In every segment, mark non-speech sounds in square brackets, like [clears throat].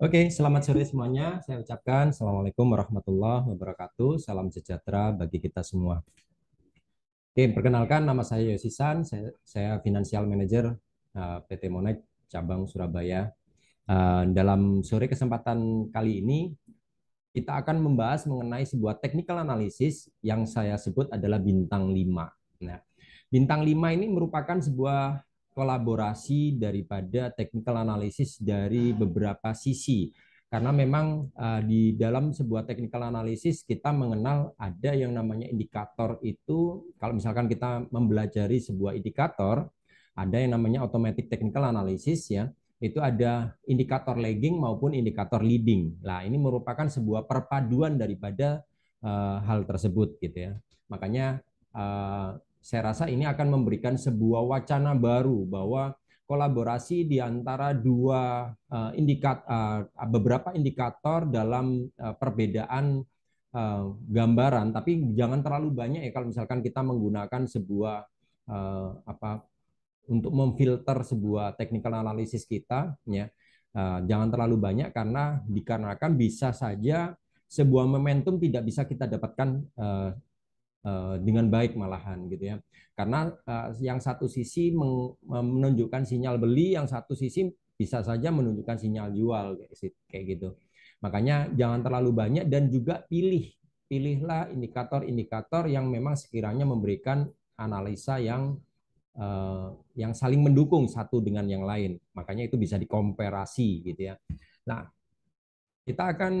Oke, selamat sore semuanya. Saya ucapkan Assalamualaikum warahmatullahi wabarakatuh. Salam sejahtera bagi kita semua. Oke, perkenalkan nama saya Yosisan. Saya, saya Financial Manager eh, PT Monet Cabang Surabaya. Eh, dalam sore kesempatan kali ini, kita akan membahas mengenai sebuah technical analysis yang saya sebut adalah bintang 5. Nah, bintang 5 ini merupakan sebuah kolaborasi daripada technical analysis dari ah. beberapa sisi karena memang uh, di dalam sebuah technical analysis kita mengenal ada yang namanya indikator itu kalau misalkan kita mempelajari sebuah indikator ada yang namanya automatic technical analysis ya itu ada indikator lagging maupun indikator leading. Nah, ini merupakan sebuah perpaduan daripada uh, hal tersebut gitu ya. Makanya uh, saya rasa ini akan memberikan sebuah wacana baru bahwa kolaborasi di antara dua uh, indikat eh, beberapa indikator dalam eh, perbedaan gambaran tapi jangan terlalu banyak ya kalau misalkan kita menggunakan sebuah apa untuk memfilter sebuah technical analysis kita ya jangan terlalu banyak karena dikarenakan bisa saja sebuah momentum tidak bisa kita dapatkan Eh, dengan baik malahan gitu ya karena eh, yang satu sisi eh, menunjukkan sinyal beli yang satu sisi bisa saja menunjukkan sinyal jual kayak gitu makanya jangan terlalu banyak dan juga pilih pilihlah indikator-indikator yang memang sekiranya memberikan analisa yang yang saling mendukung satu dengan yang lain makanya itu bisa dikomparasi gitu ya nah kita akan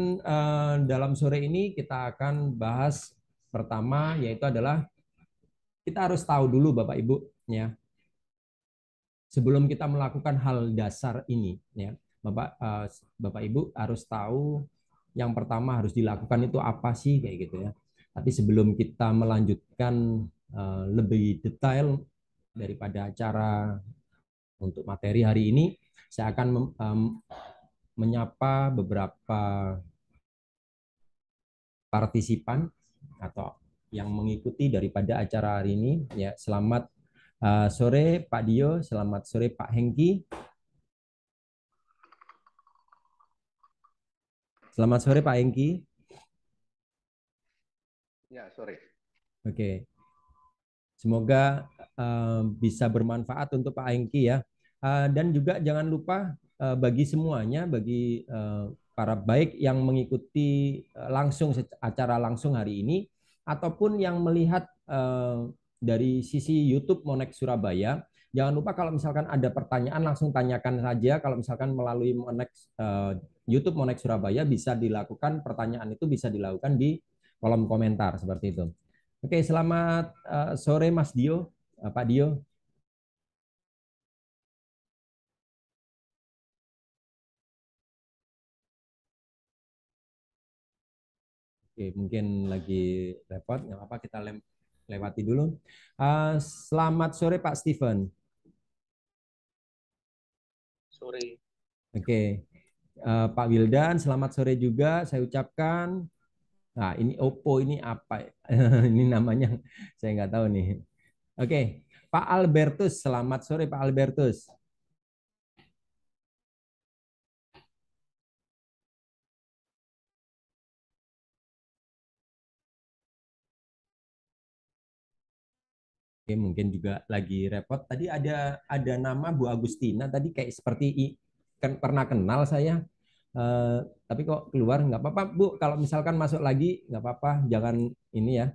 dalam sore ini kita akan bahas Pertama yaitu adalah kita harus tahu dulu Bapak Ibu ya. Sebelum kita melakukan hal dasar ini ya, Bapak uh, Bapak Ibu harus tahu yang pertama harus dilakukan itu apa sih kayak gitu ya. Tapi sebelum kita melanjutkan uh, lebih detail daripada acara untuk materi hari ini, saya akan um, menyapa beberapa partisipan atau yang mengikuti daripada acara hari ini. Ya, selamat uh, sore Pak Dio, selamat sore Pak Hengki. Selamat sore Pak Hengki. Ya, sore. Oke. Okay. Semoga uh, bisa bermanfaat untuk Pak Hengki ya. Uh, dan juga jangan lupa uh, bagi semuanya, bagi uh, para baik yang mengikuti eh, langsung acara langsung hari ini ataupun yang melihat eh, dari sisi YouTube Monek Surabaya. Jangan lupa kalau misalkan ada pertanyaan langsung tanyakan saja. Kalau misalkan melalui Monek eh, YouTube Monek Surabaya bisa dilakukan pertanyaan itu bisa dilakukan di kolom komentar seperti itu. Oke, selamat sore Mas Dio, Pak Dio. Oke, mungkin lagi repot, nggak apa-apa kita lem lewati dulu. Uh, selamat sore Pak Steven. Sore. Oke, uh, Pak Wildan, selamat sore juga. Saya ucapkan. Nah, ini Oppo ini apa? [laughs] ini namanya saya nggak tahu nih. Oke, Pak Albertus, selamat sore Pak Albertus. mungkin juga lagi repot. Tadi ada ada nama Bu Agustina tadi kayak seperti kan pernah kenal saya. Uh, tapi kok keluar nggak apa-apa Bu. Kalau misalkan masuk lagi nggak apa-apa. Jangan ini ya.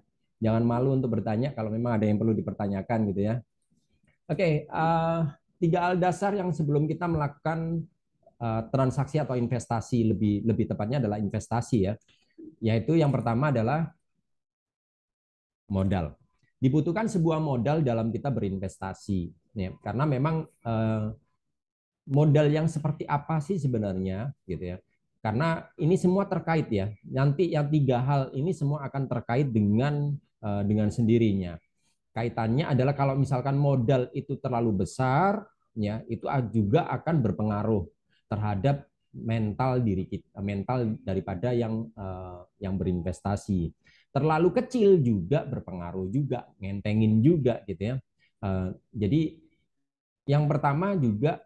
Jangan malu untuk bertanya kalau memang ada yang perlu dipertanyakan gitu ya. Oke, uh, tiga al dasar yang sebelum kita melakukan uh, transaksi atau investasi lebih lebih tepatnya adalah investasi ya. Yaitu yang pertama adalah modal dibutuhkan sebuah modal dalam kita berinvestasi ya karena memang eh, modal yang seperti apa sih sebenarnya gitu ya karena ini semua terkait ya nanti yang tiga hal ini semua akan terkait dengan eh, dengan sendirinya kaitannya adalah kalau misalkan modal itu terlalu besar ya itu juga akan berpengaruh terhadap mental diri kita mental daripada yang eh, yang berinvestasi terlalu kecil juga berpengaruh juga ngentengin juga gitu ya eh, jadi yang pertama juga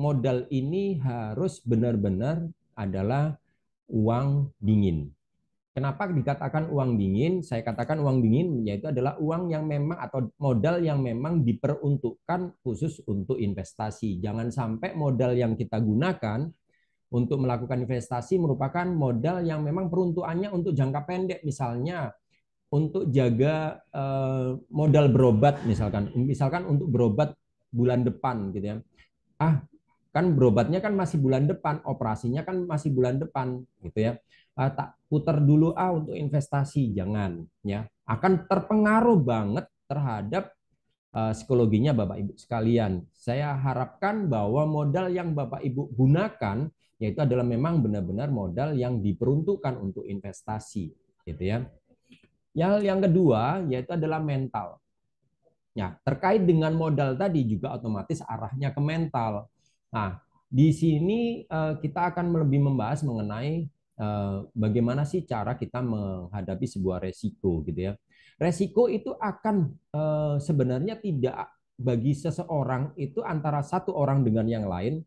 modal ini harus benar-benar adalah uang dingin Kenapa dikatakan uang dingin? Saya katakan uang dingin yaitu adalah uang yang memang atau modal yang memang diperuntukkan khusus untuk investasi. Jangan sampai modal yang kita gunakan untuk melakukan investasi merupakan modal yang memang peruntukannya untuk jangka pendek misalnya untuk jaga eh, modal berobat misalkan misalkan untuk berobat bulan depan gitu ya ah kan berobatnya kan masih bulan depan operasinya kan masih bulan depan gitu ya ah, tak putar dulu ah untuk investasi jangan ya akan terpengaruh banget terhadap eh, psikologinya Bapak Ibu sekalian. Saya harapkan bahwa modal yang Bapak Ibu gunakan yaitu adalah memang benar-benar modal yang diperuntukkan untuk investasi, gitu ya. Yang yang kedua yaitu adalah mental. Ya, terkait dengan modal tadi juga otomatis arahnya ke mental. Nah, di sini eh, kita akan lebih membahas mengenai eh, bagaimana sih cara kita menghadapi sebuah resiko gitu ya. Resiko itu akan eh, sebenarnya tidak bagi seseorang itu antara satu orang dengan yang lain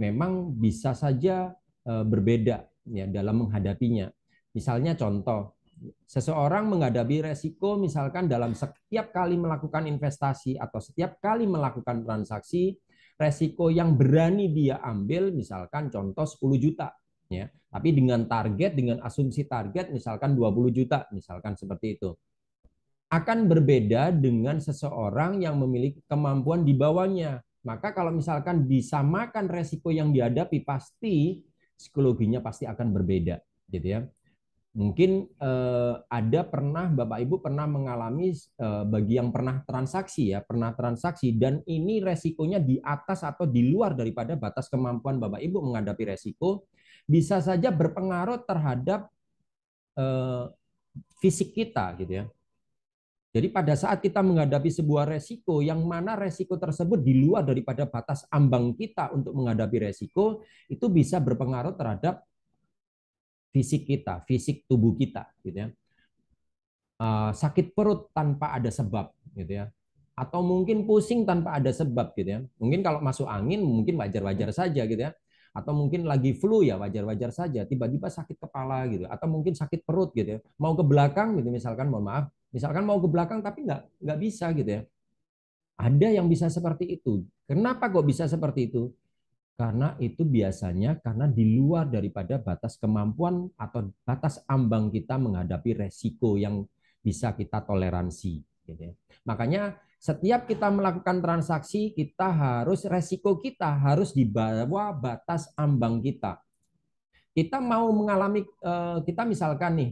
memang bisa saja eh, berbeda ya dalam menghadapinya. Misalnya contoh, seseorang menghadapi resiko misalkan dalam setiap kali melakukan investasi atau setiap kali melakukan transaksi, resiko yang berani dia ambil misalkan contoh 10 juta ya. Tapi dengan target dengan asumsi target misalkan 20 juta misalkan seperti itu. Akan berbeda dengan seseorang yang memiliki kemampuan di bawahnya maka kalau misalkan disamakan resiko yang dihadapi pasti psikologinya pasti akan berbeda, gitu ya. Mungkin eh, ada pernah Bapak Ibu pernah mengalami eh, bagi yang pernah transaksi ya, pernah transaksi dan ini resikonya di atas atau di luar daripada batas kemampuan Bapak Ibu menghadapi resiko bisa saja berpengaruh terhadap eh, fisik kita gitu ya jadi pada saat kita menghadapi sebuah resiko yang mana resiko tersebut di luar daripada batas ambang kita untuk menghadapi resiko, itu bisa berpengaruh terhadap fisik kita, fisik tubuh kita, gitu ya. Eh, sakit perut tanpa ada sebab, gitu ya. Atau mungkin pusing tanpa ada sebab, gitu ya. Mungkin kalau masuk angin mungkin wajar-wajar saja, gitu ya. Atau mungkin lagi flu ya wajar-wajar saja. Tiba-tiba sakit kepala gitu, atau mungkin sakit perut gitu ya. Mau ke belakang gitu misalkan, mohon maaf, Misalkan mau ke belakang tapi nggak nggak bisa gitu ya. Ada yang bisa seperti itu. Kenapa kok bisa seperti itu? Karena itu biasanya karena di luar daripada batas kemampuan atau batas ambang kita menghadapi resiko yang bisa kita toleransi. Gitu ya. Makanya setiap kita melakukan transaksi, kita harus resiko kita harus di bawah batas ambang kita. Kita mau mengalami, eh, kita misalkan nih,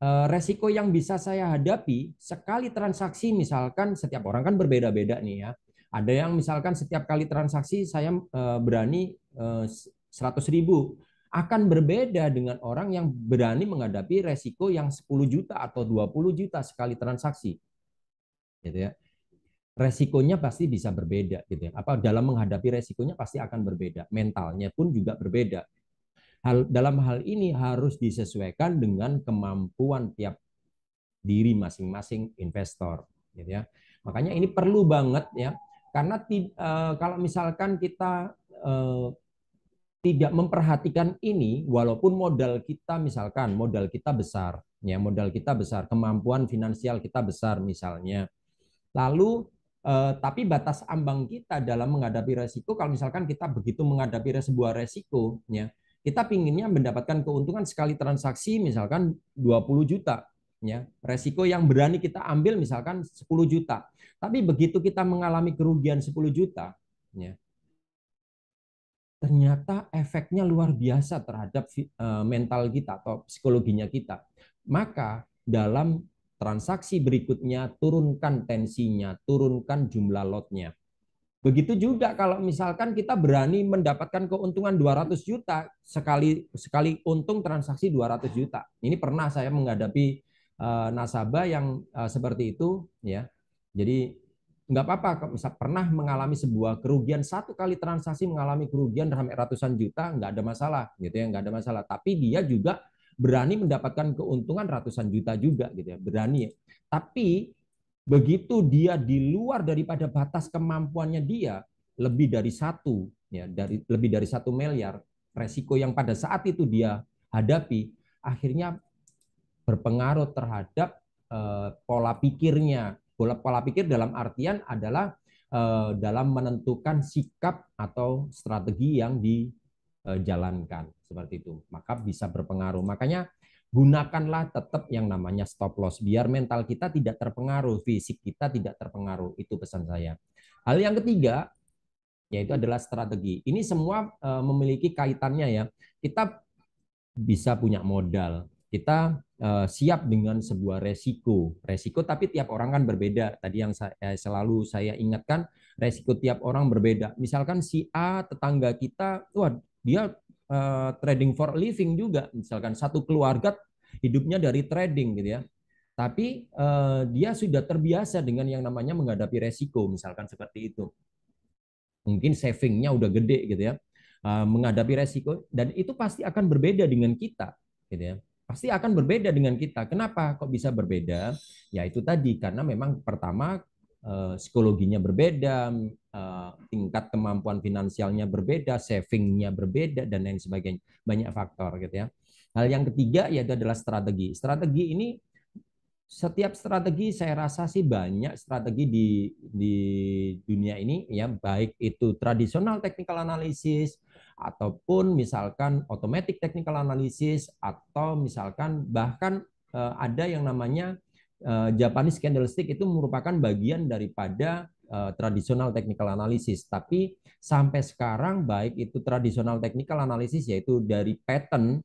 Eh, resiko yang bisa saya hadapi sekali transaksi misalkan setiap orang kan berbeda-beda nih ya. Ada yang misalkan setiap kali transaksi saya eh, berani 100 eh, ribu akan berbeda dengan orang yang berani menghadapi resiko yang 10 juta atau 20 juta sekali transaksi. Gitu ya. Resikonya pasti bisa berbeda gitu ya. Apa dalam menghadapi resikonya pasti akan berbeda, mentalnya pun juga berbeda Hal, dalam hal ini harus disesuaikan dengan kemampuan tiap diri masing-masing investor. Gitu ya. Makanya ini perlu banget ya, karena ti, eh, kalau misalkan kita e, tidak memperhatikan ini, walaupun modal kita misalkan modal kita besar, ya modal kita besar, kemampuan finansial kita besar misalnya, lalu Eh, tapi batas ambang kita dalam menghadapi resiko kalau misalkan kita begitu menghadapi sebuah resiko ya kita pinginnya mendapatkan keuntungan sekali transaksi misalkan 20 juta ya resiko yang berani kita ambil misalkan 10 juta tapi begitu kita mengalami kerugian 10 juta ya ternyata efeknya luar biasa terhadap e, mental kita atau psikologinya kita maka dalam transaksi berikutnya turunkan tensinya turunkan jumlah lotnya Begitu juga kalau misalkan kita berani mendapatkan keuntungan 200 juta sekali sekali untung transaksi 200 juta. Ini pernah saya menghadapi uh, nasabah yang eh, seperti itu ya. Jadi nggak apa-apa misal pernah mengalami sebuah kerugian satu kali transaksi mengalami kerugian sampai ratusan juta nggak ada masalah gitu ya nggak ada masalah tapi dia juga berani mendapatkan keuntungan ratusan juta juga gitu ya berani ya tapi Begitu dia di luar daripada batas kemampuannya dia, lebih dari satu, ya, dari lebih dari satu miliar, resiko yang pada saat itu dia hadapi akhirnya berpengaruh terhadap uh, pola pikirnya. Pola, pola pikir dalam artian adalah uh, dalam menentukan sikap atau strategi yang dijalankan eh, seperti itu. Maka bisa berpengaruh. Makanya gunakanlah tetap yang namanya stop loss biar mental kita tidak terpengaruh, fisik kita tidak terpengaruh. Itu pesan saya. Hal yang ketiga yaitu adalah strategi. Ini semua eh, memiliki kaitannya ya. Kita bisa punya modal, kita eh, siap dengan sebuah resiko. Resiko tapi tiap orang kan berbeda. Tadi yang saya, eh, selalu saya ingatkan, resiko tiap orang berbeda. Misalkan si A tetangga kita, wah dia Eh, trading for living juga. Misalkan satu keluarga hidupnya dari trading gitu ya. Tapi uh, dia sudah terbiasa dengan yang namanya menghadapi resiko, misalkan seperti itu. Mungkin savingnya udah gede gitu ya, uh, menghadapi resiko dan itu pasti akan berbeda dengan kita, gitu ya. Pasti akan berbeda dengan kita. Kenapa kok bisa berbeda? Ya itu tadi karena memang pertama Eh, psikologinya berbeda, eh, tingkat kemampuan finansialnya berbeda, savingnya berbeda dan lain sebagainya. Banyak faktor gitu ya. Hal yang ketiga yaitu adalah strategi. Strategi ini setiap strategi saya rasa sih banyak strategi di di dunia ini ya baik itu tradisional technical analysis ataupun misalkan automatic technical analysis atau misalkan bahkan eh, ada yang namanya Eh, Japanese candlestick itu merupakan bagian daripada uh, tradisional technical analysis. Tapi sampai sekarang baik itu tradisional technical analysis yaitu dari pattern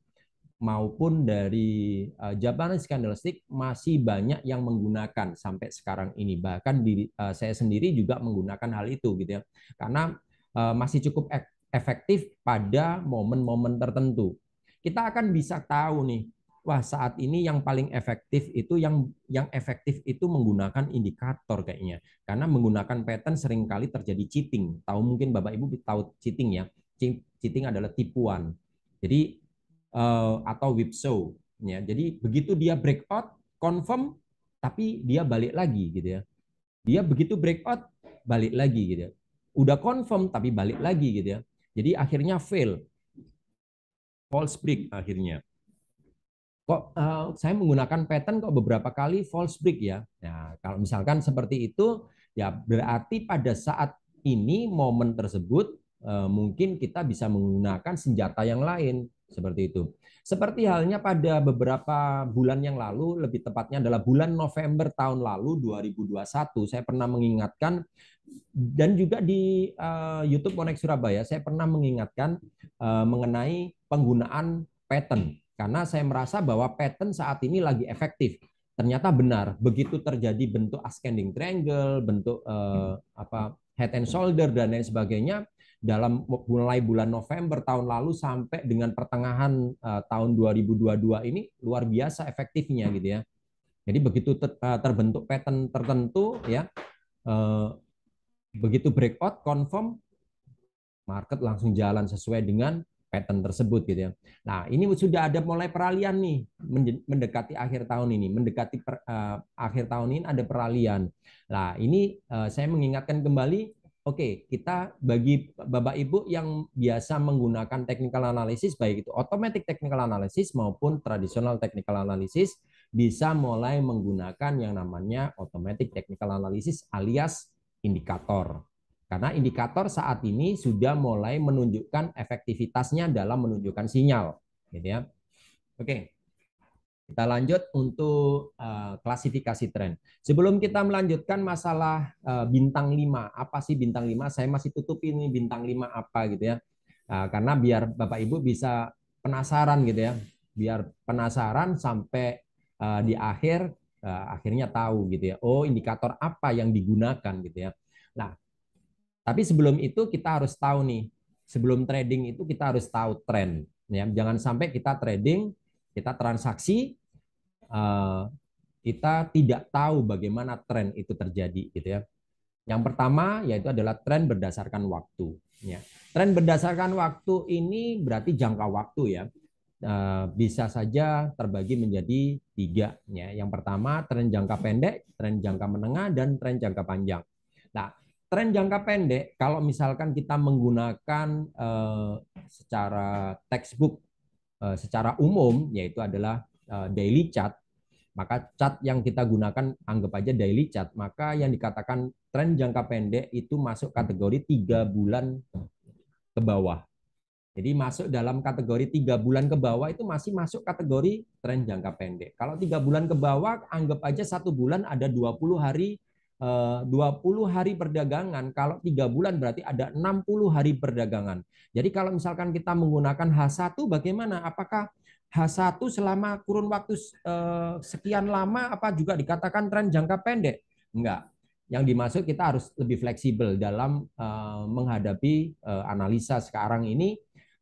maupun dari uh, Japanese candlestick masih banyak yang menggunakan sampai sekarang ini. Bahkan di, uh, saya sendiri juga menggunakan hal itu gitu ya. Karena uh, masih cukup efektif pada momen-momen tertentu. Kita akan bisa tahu nih wah saat ini yang paling efektif itu yang yang efektif itu menggunakan indikator kayaknya. Karena menggunakan pattern seringkali terjadi cheating. Tahu mungkin Bapak Ibu tahu cheating ya. Cheating adalah tipuan. Jadi uh, atau whipsaw ya. Jadi begitu dia breakout confirm tapi dia balik lagi gitu ya. Dia begitu breakout balik lagi gitu ya. Udah confirm tapi balik lagi gitu ya. Jadi akhirnya fail. False break akhirnya kok uh, saya menggunakan pattern kok beberapa kali false break ya. Nah, kalau misalkan seperti itu ya berarti pada saat ini momen tersebut uh, mungkin kita bisa menggunakan senjata yang lain seperti itu. Seperti halnya pada beberapa bulan yang lalu, lebih tepatnya adalah bulan November tahun lalu 2021, saya pernah mengingatkan dan juga di uh, YouTube Connect Surabaya saya pernah mengingatkan uh, mengenai penggunaan pattern karena saya merasa bahwa pattern saat ini lagi efektif. Ternyata benar, begitu terjadi bentuk ascending triangle, bentuk eh, apa head and shoulder dan lain sebagainya dalam mulai bulan November tahun lalu sampai dengan pertengahan eh, tahun 2022 ini luar biasa efektifnya gitu ya. Jadi begitu ter, eh, terbentuk pattern tertentu ya eh, begitu breakout confirm market langsung jalan sesuai dengan pattern tersebut gitu ya. Nah, ini sudah ada mulai peralihan nih mendekati akhir tahun ini, mendekati per, uh, akhir tahun ini ada peralihan. Nah, ini uh, saya mengingatkan kembali Oke, okay, kita bagi Bapak Ibu yang biasa menggunakan technical analysis baik itu automatic technical analysis maupun traditional technical analysis bisa mulai menggunakan yang namanya automatic technical analysis alias indikator. Karena indikator saat ini sudah mulai menunjukkan efektivitasnya dalam menunjukkan sinyal, gitu ya. Oke. Kita lanjut untuk uh, klasifikasi tren. Sebelum kita melanjutkan masalah uh, bintang 5, apa sih bintang 5? Saya masih tutup ini bintang 5 apa gitu ya. Uh, karena biar Bapak Ibu bisa penasaran gitu ya. Biar penasaran sampai uh, di akhir uh, akhirnya tahu gitu ya. Oh, indikator apa yang digunakan gitu ya. Nah, tapi sebelum itu kita harus tahu nih, sebelum trading itu kita harus tahu tren. Ya, jangan sampai kita trading, kita transaksi, eh, kita tidak tahu bagaimana tren itu terjadi, gitu ya. Yang pertama yaitu adalah tren berdasarkan waktu. Ya. Tren berdasarkan waktu ini berarti jangka waktu ya. Eh, bisa saja terbagi menjadi tiga. Ya. Yang pertama tren jangka pendek, tren jangka menengah, dan tren jangka panjang. Nah, tren jangka pendek kalau misalkan kita menggunakan uh, secara textbook uh, secara umum yaitu adalah uh, daily chart maka chart yang kita gunakan anggap aja daily chart maka yang dikatakan tren jangka pendek itu masuk kategori tiga bulan ke bawah jadi masuk dalam kategori tiga bulan ke bawah itu masih masuk kategori tren jangka pendek. Kalau tiga bulan ke bawah, anggap aja satu bulan ada 20 hari 20 eh, hari perdagangan, kalau tiga bulan berarti ada 60 hari perdagangan. Jadi kalau misalkan kita menggunakan H1 bagaimana? Apakah H1 selama kurun waktu eh, sekian lama apa juga dikatakan tren jangka pendek? Enggak. Yang dimaksud kita harus lebih fleksibel dalam eh, menghadapi analisa sekarang ini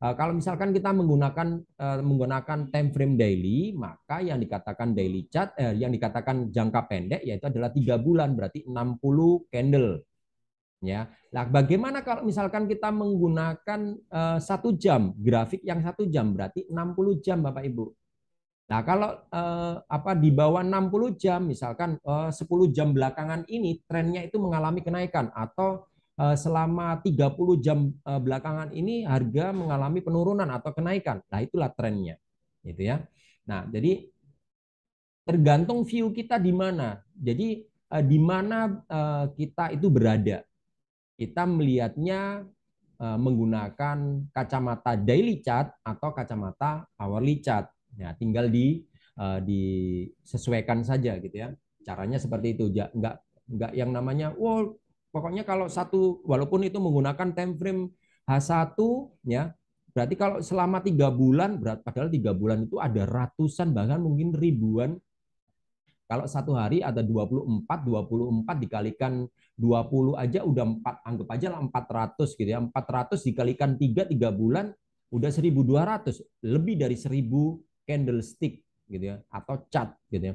Eh, kalau misalkan kita menggunakan eh, menggunakan time frame daily, maka yang dikatakan daily chart eh, yang dikatakan jangka pendek yaitu adalah tiga bulan berarti 60 candle. Ya. Nah, bagaimana kalau misalkan kita menggunakan eh, satu jam grafik yang satu jam berarti 60 jam Bapak Ibu. Nah, kalau eh, apa di bawah 60 jam misalkan eh, 10 jam belakangan ini trennya itu mengalami kenaikan atau Eh, selama 30 jam eh, belakangan ini harga mengalami penurunan atau kenaikan. Nah, itulah trennya. Gitu ya. Nah, jadi tergantung view kita di mana. Jadi eh, di mana kita itu berada. Kita melihatnya menggunakan kacamata daily chart atau kacamata hourly chart. Nah, tinggal di disesuaikan saja gitu ya. Caranya seperti itu. Enggak enggak yang namanya wow Pokoknya kalau satu, walaupun itu menggunakan time frame H1, ya berarti kalau selama tiga bulan, berat padahal tiga bulan itu ada ratusan bahkan mungkin ribuan. Kalau satu hari ada 24, 24 dikalikan 20 aja udah empat anggap aja lah 400 gitu ya. 400 dikalikan tiga tiga bulan udah 1200, lebih dari 1000 candlestick gitu ya atau cat gitu ya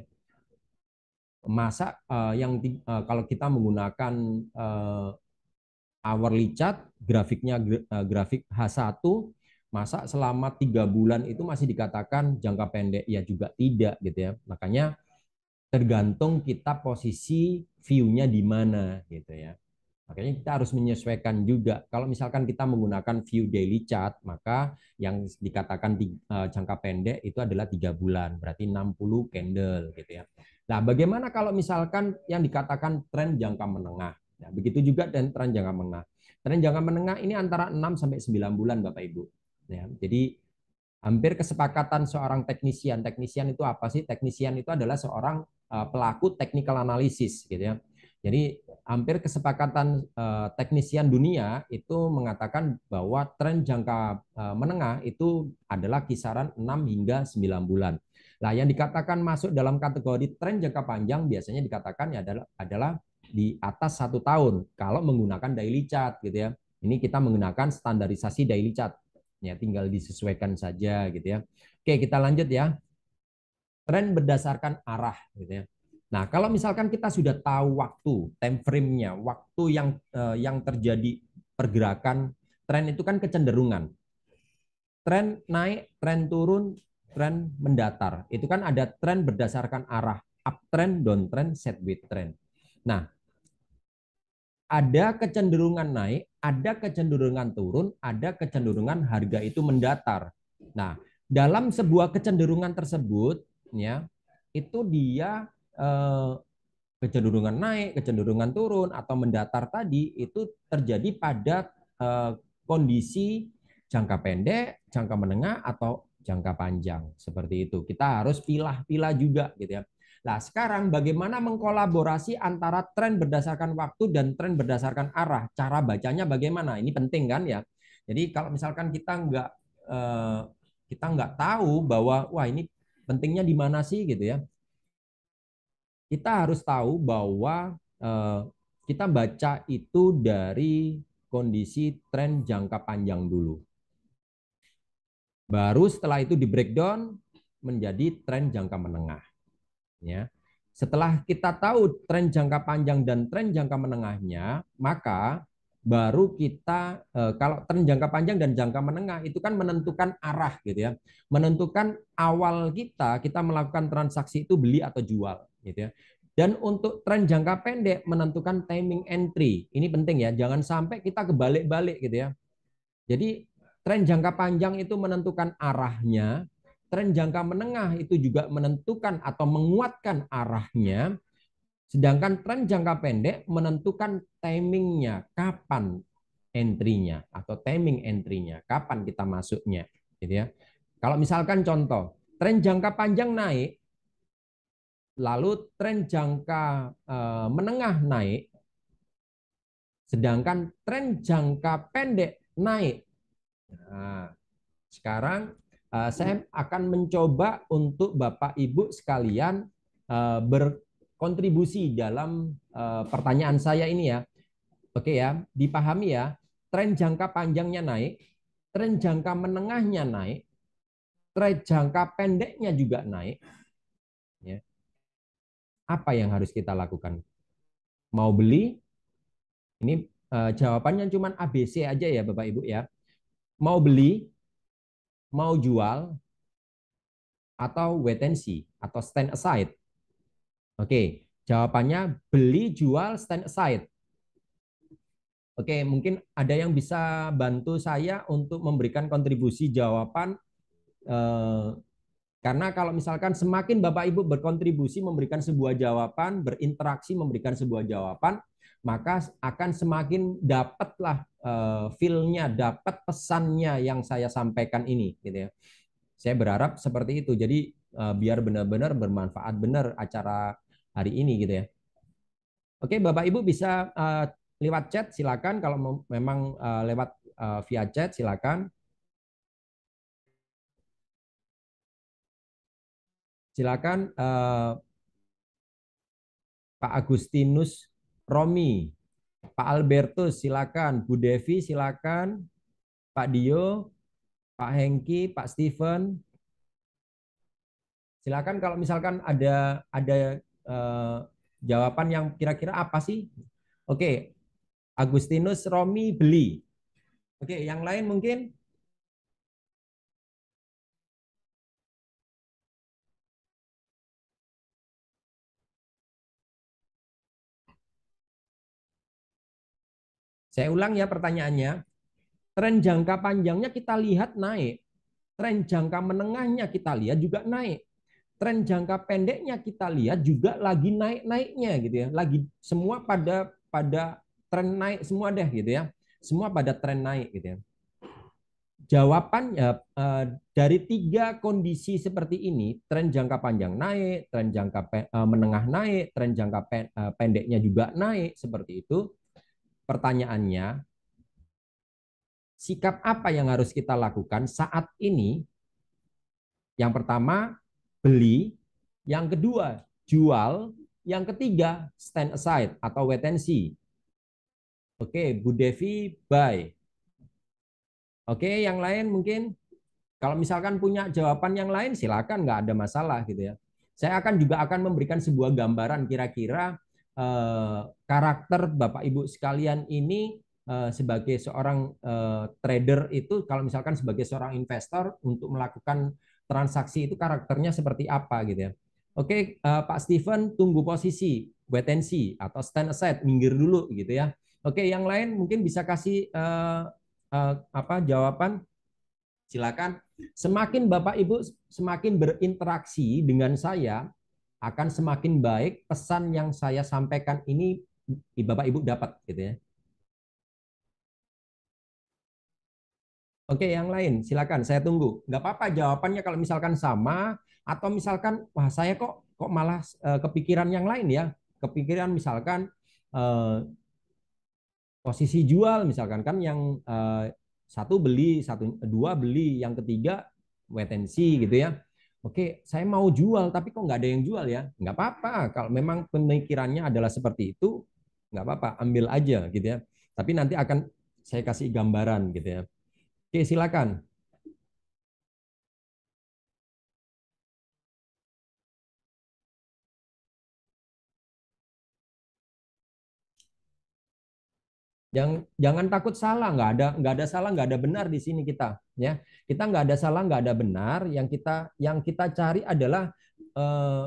masa uh, yang uh, kalau kita menggunakan uh, hourly chart grafiknya uh, grafik H1 masa selama tiga bulan itu masih dikatakan jangka pendek ya juga tidak gitu ya makanya tergantung kita posisi view-nya di mana gitu ya makanya kita harus menyesuaikan juga kalau misalkan kita menggunakan view daily chart maka yang dikatakan di, uh, jangka pendek itu adalah tiga bulan berarti 60 candle gitu ya Nah, bagaimana kalau misalkan yang dikatakan tren jangka menengah? Ya, begitu juga dan tren jangka menengah. Tren jangka menengah ini antara 6 sampai 9 bulan, Bapak Ibu. Ya, jadi hampir kesepakatan seorang teknisian. Teknisian itu apa sih? Teknisian itu adalah seorang eh, pelaku technical analysis gitu ya. Jadi hampir kesepakatan eh, teknisian dunia itu mengatakan bahwa tren jangka eh, menengah itu adalah kisaran 6 hingga 9 bulan. Nah, yang dikatakan masuk dalam kategori tren jangka panjang biasanya dikatakan ya adalah adalah di atas satu tahun kalau menggunakan daily chart gitu ya. Ini kita menggunakan standarisasi daily chart. Ya, tinggal disesuaikan saja gitu ya. Oke, kita lanjut ya. Tren berdasarkan arah gitu ya. Nah, kalau misalkan kita sudah tahu waktu, time frame-nya, waktu yang eh, yang terjadi pergerakan tren itu kan kecenderungan. Tren naik, tren turun, tren mendatar. Itu kan ada tren berdasarkan arah uptrend, downtrend, sideways trend. Nah, ada kecenderungan naik, ada kecenderungan turun, ada kecenderungan harga itu mendatar. Nah, dalam sebuah kecenderungan tersebut, ya itu dia eh, kecenderungan naik, kecenderungan turun atau mendatar tadi itu terjadi pada eh, kondisi jangka pendek, jangka menengah atau jangka panjang seperti itu. Kita harus pilah-pilah juga gitu ya. Nah, sekarang bagaimana mengkolaborasi antara tren berdasarkan waktu dan tren berdasarkan arah? Cara bacanya bagaimana? Ini penting kan ya. Jadi kalau misalkan kita nggak eh, kita nggak tahu bahwa wah ini pentingnya di mana sih gitu ya. Kita harus tahu bahwa eh, kita baca itu dari kondisi tren jangka panjang dulu. Baru setelah itu di breakdown menjadi tren jangka menengah. Ya. Setelah kita tahu tren jangka panjang dan tren jangka menengahnya, maka baru kita eh, kalau tren jangka panjang dan jangka menengah itu kan menentukan arah gitu ya. Menentukan awal kita kita melakukan transaksi itu beli atau jual gitu ya. Dan untuk tren jangka pendek menentukan timing entry. Ini penting ya, jangan sampai kita kebalik-balik gitu ya. Jadi Tren jangka panjang itu menentukan arahnya, tren jangka menengah itu juga menentukan atau menguatkan arahnya, sedangkan tren jangka pendek menentukan timingnya, kapan entry-nya atau timing entry-nya, kapan kita masuknya, gitu ya. Kalau misalkan contoh, tren jangka panjang naik, lalu tren jangka eh, menengah naik, sedangkan tren jangka pendek naik, Nah, sekarang uh, eh, saya akan mencoba untuk Bapak Ibu sekalian uh, berkontribusi dalam uh, pertanyaan saya ini ya. Oke ya, dipahami ya. Tren jangka panjangnya naik, tren jangka menengahnya naik, tren jangka pendeknya juga naik. Ya. Apa yang harus kita lakukan? Mau beli? Ini uh, jawabannya cuma ABC aja ya Bapak Ibu ya mau beli, mau jual, atau wait and see, atau stand aside? Oke, jawabannya beli, jual, stand aside. Oke, mungkin ada yang bisa bantu saya untuk memberikan kontribusi jawaban. Eh, karena kalau misalkan semakin Bapak Ibu berkontribusi memberikan sebuah jawaban, berinteraksi memberikan sebuah jawaban, maka akan semakin dapatlah Eh, feel-nya, dapat pesannya yang saya sampaikan ini, gitu ya. Saya berharap seperti itu. Jadi eh, biar benar-benar bermanfaat benar acara hari ini, gitu ya. Oke, Bapak Ibu bisa eh, lewat chat silakan. Kalau memang lewat via chat silakan. Silakan Pak Agustinus Romi Pak Albertus silakan, Bu Devi silakan, Pak Dio, Pak Hengki, Pak Steven. Silakan kalau misalkan ada ada eh, jawaban yang kira-kira apa sih? Oke, Agustinus Romi beli. Oke, yang lain mungkin Saya ulang ya pertanyaannya. Tren jangka panjangnya kita lihat naik. Tren jangka menengahnya kita lihat juga naik. Tren jangka pendeknya kita lihat juga lagi naik-naiknya gitu ya. Lagi semua pada pada tren naik semua deh gitu ya. Semua pada tren naik gitu ya. Jawabannya e, dari tiga kondisi seperti ini, tren jangka panjang naik, tren jangka e, menengah naik, tren jangka e, pendeknya juga naik seperti itu pertanyaannya, sikap apa yang harus kita lakukan saat ini? Yang pertama, beli. Yang kedua, jual. Yang ketiga, stand aside atau wait and see. Oke, Bu Devi, buy. Oke, yang lain mungkin kalau misalkan punya jawaban yang lain, silakan, nggak ada masalah gitu ya. Saya akan juga akan memberikan sebuah gambaran kira-kira Eh, karakter Bapak Ibu sekalian ini eh, sebagai seorang eh, trader itu kalau misalkan sebagai seorang investor untuk melakukan transaksi itu karakternya seperti apa gitu ya. Oke, Pak Steven tunggu posisi, wait and see atau stand aside, minggir dulu gitu ya. Oke, yang lain mungkin bisa kasih uh, uh, apa jawaban? Silakan. Semakin Bapak Ibu semakin berinteraksi dengan saya, akan semakin baik pesan yang saya sampaikan ini Bapak Ibu dapat gitu ya. Oke, yang lain silakan saya tunggu. Nggak apa-apa jawabannya kalau misalkan sama atau misalkan wah saya kok kok malah eh, kepikiran yang lain ya. Kepikiran misalkan eh, posisi jual misalkan kan yang eh, satu beli, satu dua beli, yang ketiga wait and see gitu ya. Oke, saya mau jual, tapi kok nggak ada yang jual ya? Nggak apa-apa. Kalau memang pemikirannya adalah seperti itu, nggak apa-apa, ambil aja gitu ya. Tapi nanti akan saya kasih gambaran gitu ya. Oke, silakan. Jangan, jangan takut salah, nggak ada nggak ada salah, nggak ada benar di sini kita, ya. Kita nggak ada salah, nggak ada benar. Yang kita yang kita cari adalah eh,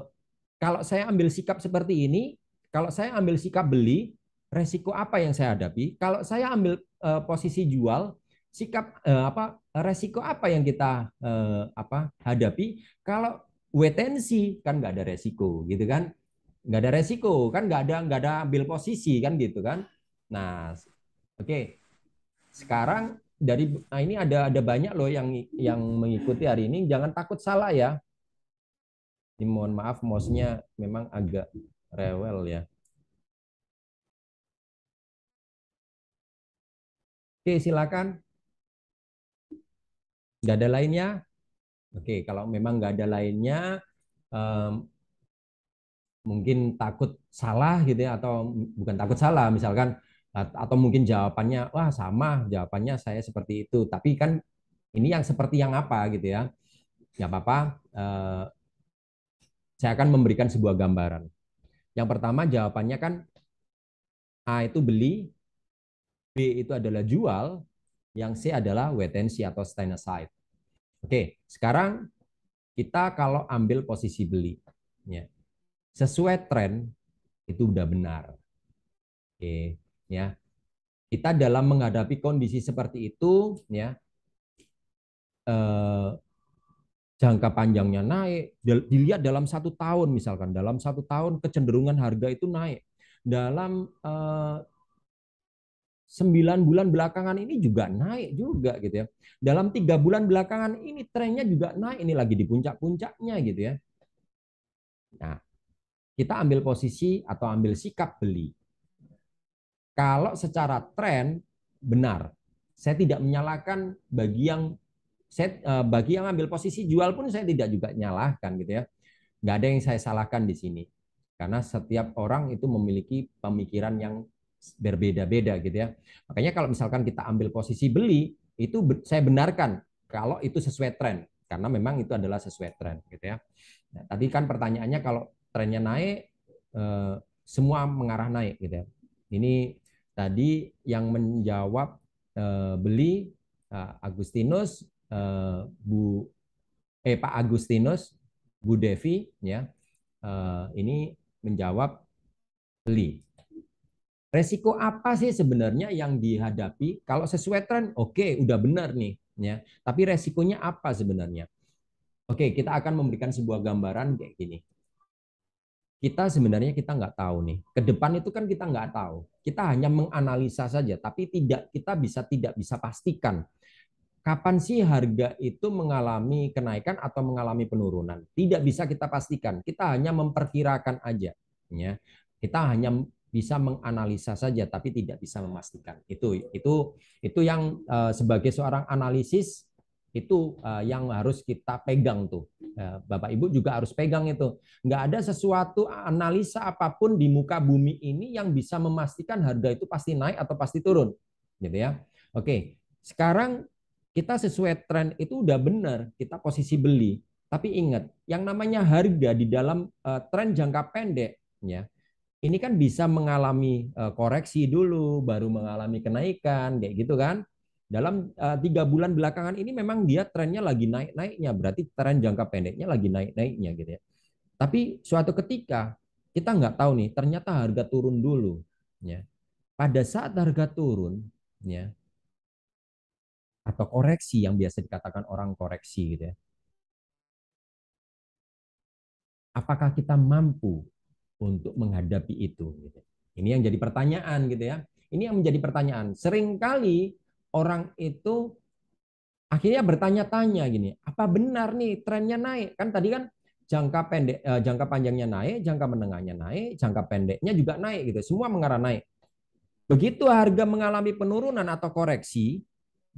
kalau saya ambil sikap seperti ini, kalau saya ambil sikap beli, resiko apa yang saya hadapi? Kalau saya ambil eh, posisi jual, sikap eh, apa resiko apa yang kita eh, apa hadapi? Kalau wetensi kan nggak ada resiko, gitu kan? Nggak ada resiko kan nggak ada nggak ada ambil posisi kan gitu kan? Nah, Oke. Sekarang dari nah ini ada ada banyak loh yang yang mengikuti hari ini. Jangan takut salah ya. Ini mohon maaf mouse-nya memang agak rewel ya. Oke, silakan. Gak ada lainnya? Oke, kalau memang gak ada lainnya, um, mungkin takut salah gitu ya, atau bukan takut salah, misalkan atau mungkin jawabannya wah sama jawabannya saya seperti itu tapi kan ini yang seperti yang apa gitu ya nggak apa-apa eh, saya akan memberikan sebuah gambaran yang pertama jawabannya kan A itu beli B itu adalah jual yang C adalah wait and see atau stand aside oke sekarang kita kalau ambil posisi beli ya sesuai tren itu udah benar oke ya kita dalam menghadapi kondisi seperti itu ya eh, jangka panjangnya naik dilihat dalam satu tahun misalkan dalam satu tahun kecenderungan harga itu naik dalam eh, sembilan bulan belakangan ini juga naik juga gitu ya. Dalam tiga bulan belakangan ini trennya juga naik, ini lagi di puncak-puncaknya gitu ya. Nah, kita ambil posisi atau ambil sikap beli. Kalau secara tren benar, saya tidak menyalahkan bagi yang saya, eh, bagi yang ambil posisi jual pun saya tidak juga nyalahkan gitu ya. Nggak ada yang saya salahkan di sini karena setiap orang itu memiliki pemikiran yang berbeda-beda gitu ya. Makanya kalau misalkan kita ambil posisi beli itu saya benarkan kalau itu sesuai tren karena memang itu adalah sesuai tren gitu ya. Nah, tadi kan pertanyaannya kalau trennya naik eh, semua mengarah naik gitu ya. Ini Tadi yang menjawab eh, beli eh, Agustinus, eh, Bu eh Pak Agustinus, Bu Devi ya. Eh, ini menjawab beli. Resiko apa sih sebenarnya yang dihadapi? Kalau sesuai tren, oke, okay, udah benar nih, ya. Tapi resikonya apa sebenarnya? Oke, okay, kita akan memberikan sebuah gambaran kayak gini kita sebenarnya kita nggak tahu nih. Ke depan itu kan kita nggak tahu. Kita hanya menganalisa saja, tapi tidak kita bisa tidak bisa pastikan kapan sih harga itu mengalami kenaikan atau mengalami penurunan. Tidak bisa kita pastikan. Kita hanya memperkirakan aja, ya. Kita hanya bisa menganalisa saja, tapi tidak bisa memastikan. Itu itu itu yang eh, sebagai seorang analisis itu uh, yang harus kita pegang tuh. Uh, Bapak Ibu juga harus pegang itu. Nggak ada sesuatu analisa apapun di muka bumi ini yang bisa memastikan harga itu pasti naik atau pasti turun, gitu ya. Oke, sekarang kita sesuai tren itu udah benar, kita posisi beli. Tapi ingat, yang namanya harga di dalam uh, tren jangka pendek, ya, ini kan bisa mengalami eh, koreksi dulu, baru mengalami kenaikan, kayak gitu kan dalam eh, tiga bulan belakangan ini memang dia trennya lagi naik-naiknya, berarti tren jangka pendeknya lagi naik-naiknya gitu ya. Tapi suatu ketika kita nggak tahu nih, ternyata harga turun dulu. Ya. Pada saat harga turun, ya, atau koreksi yang biasa dikatakan orang koreksi gitu ya. Apakah kita mampu untuk menghadapi itu? Gitu. Ini yang jadi pertanyaan gitu ya. Ini yang menjadi pertanyaan. Seringkali orang itu akhirnya bertanya-tanya gini, apa benar nih trennya naik? Kan tadi kan jangka pendek eh, jangka panjangnya naik, jangka menengahnya naik, jangka pendeknya juga naik gitu. Semua mengarah naik. Begitu harga mengalami penurunan atau koreksi,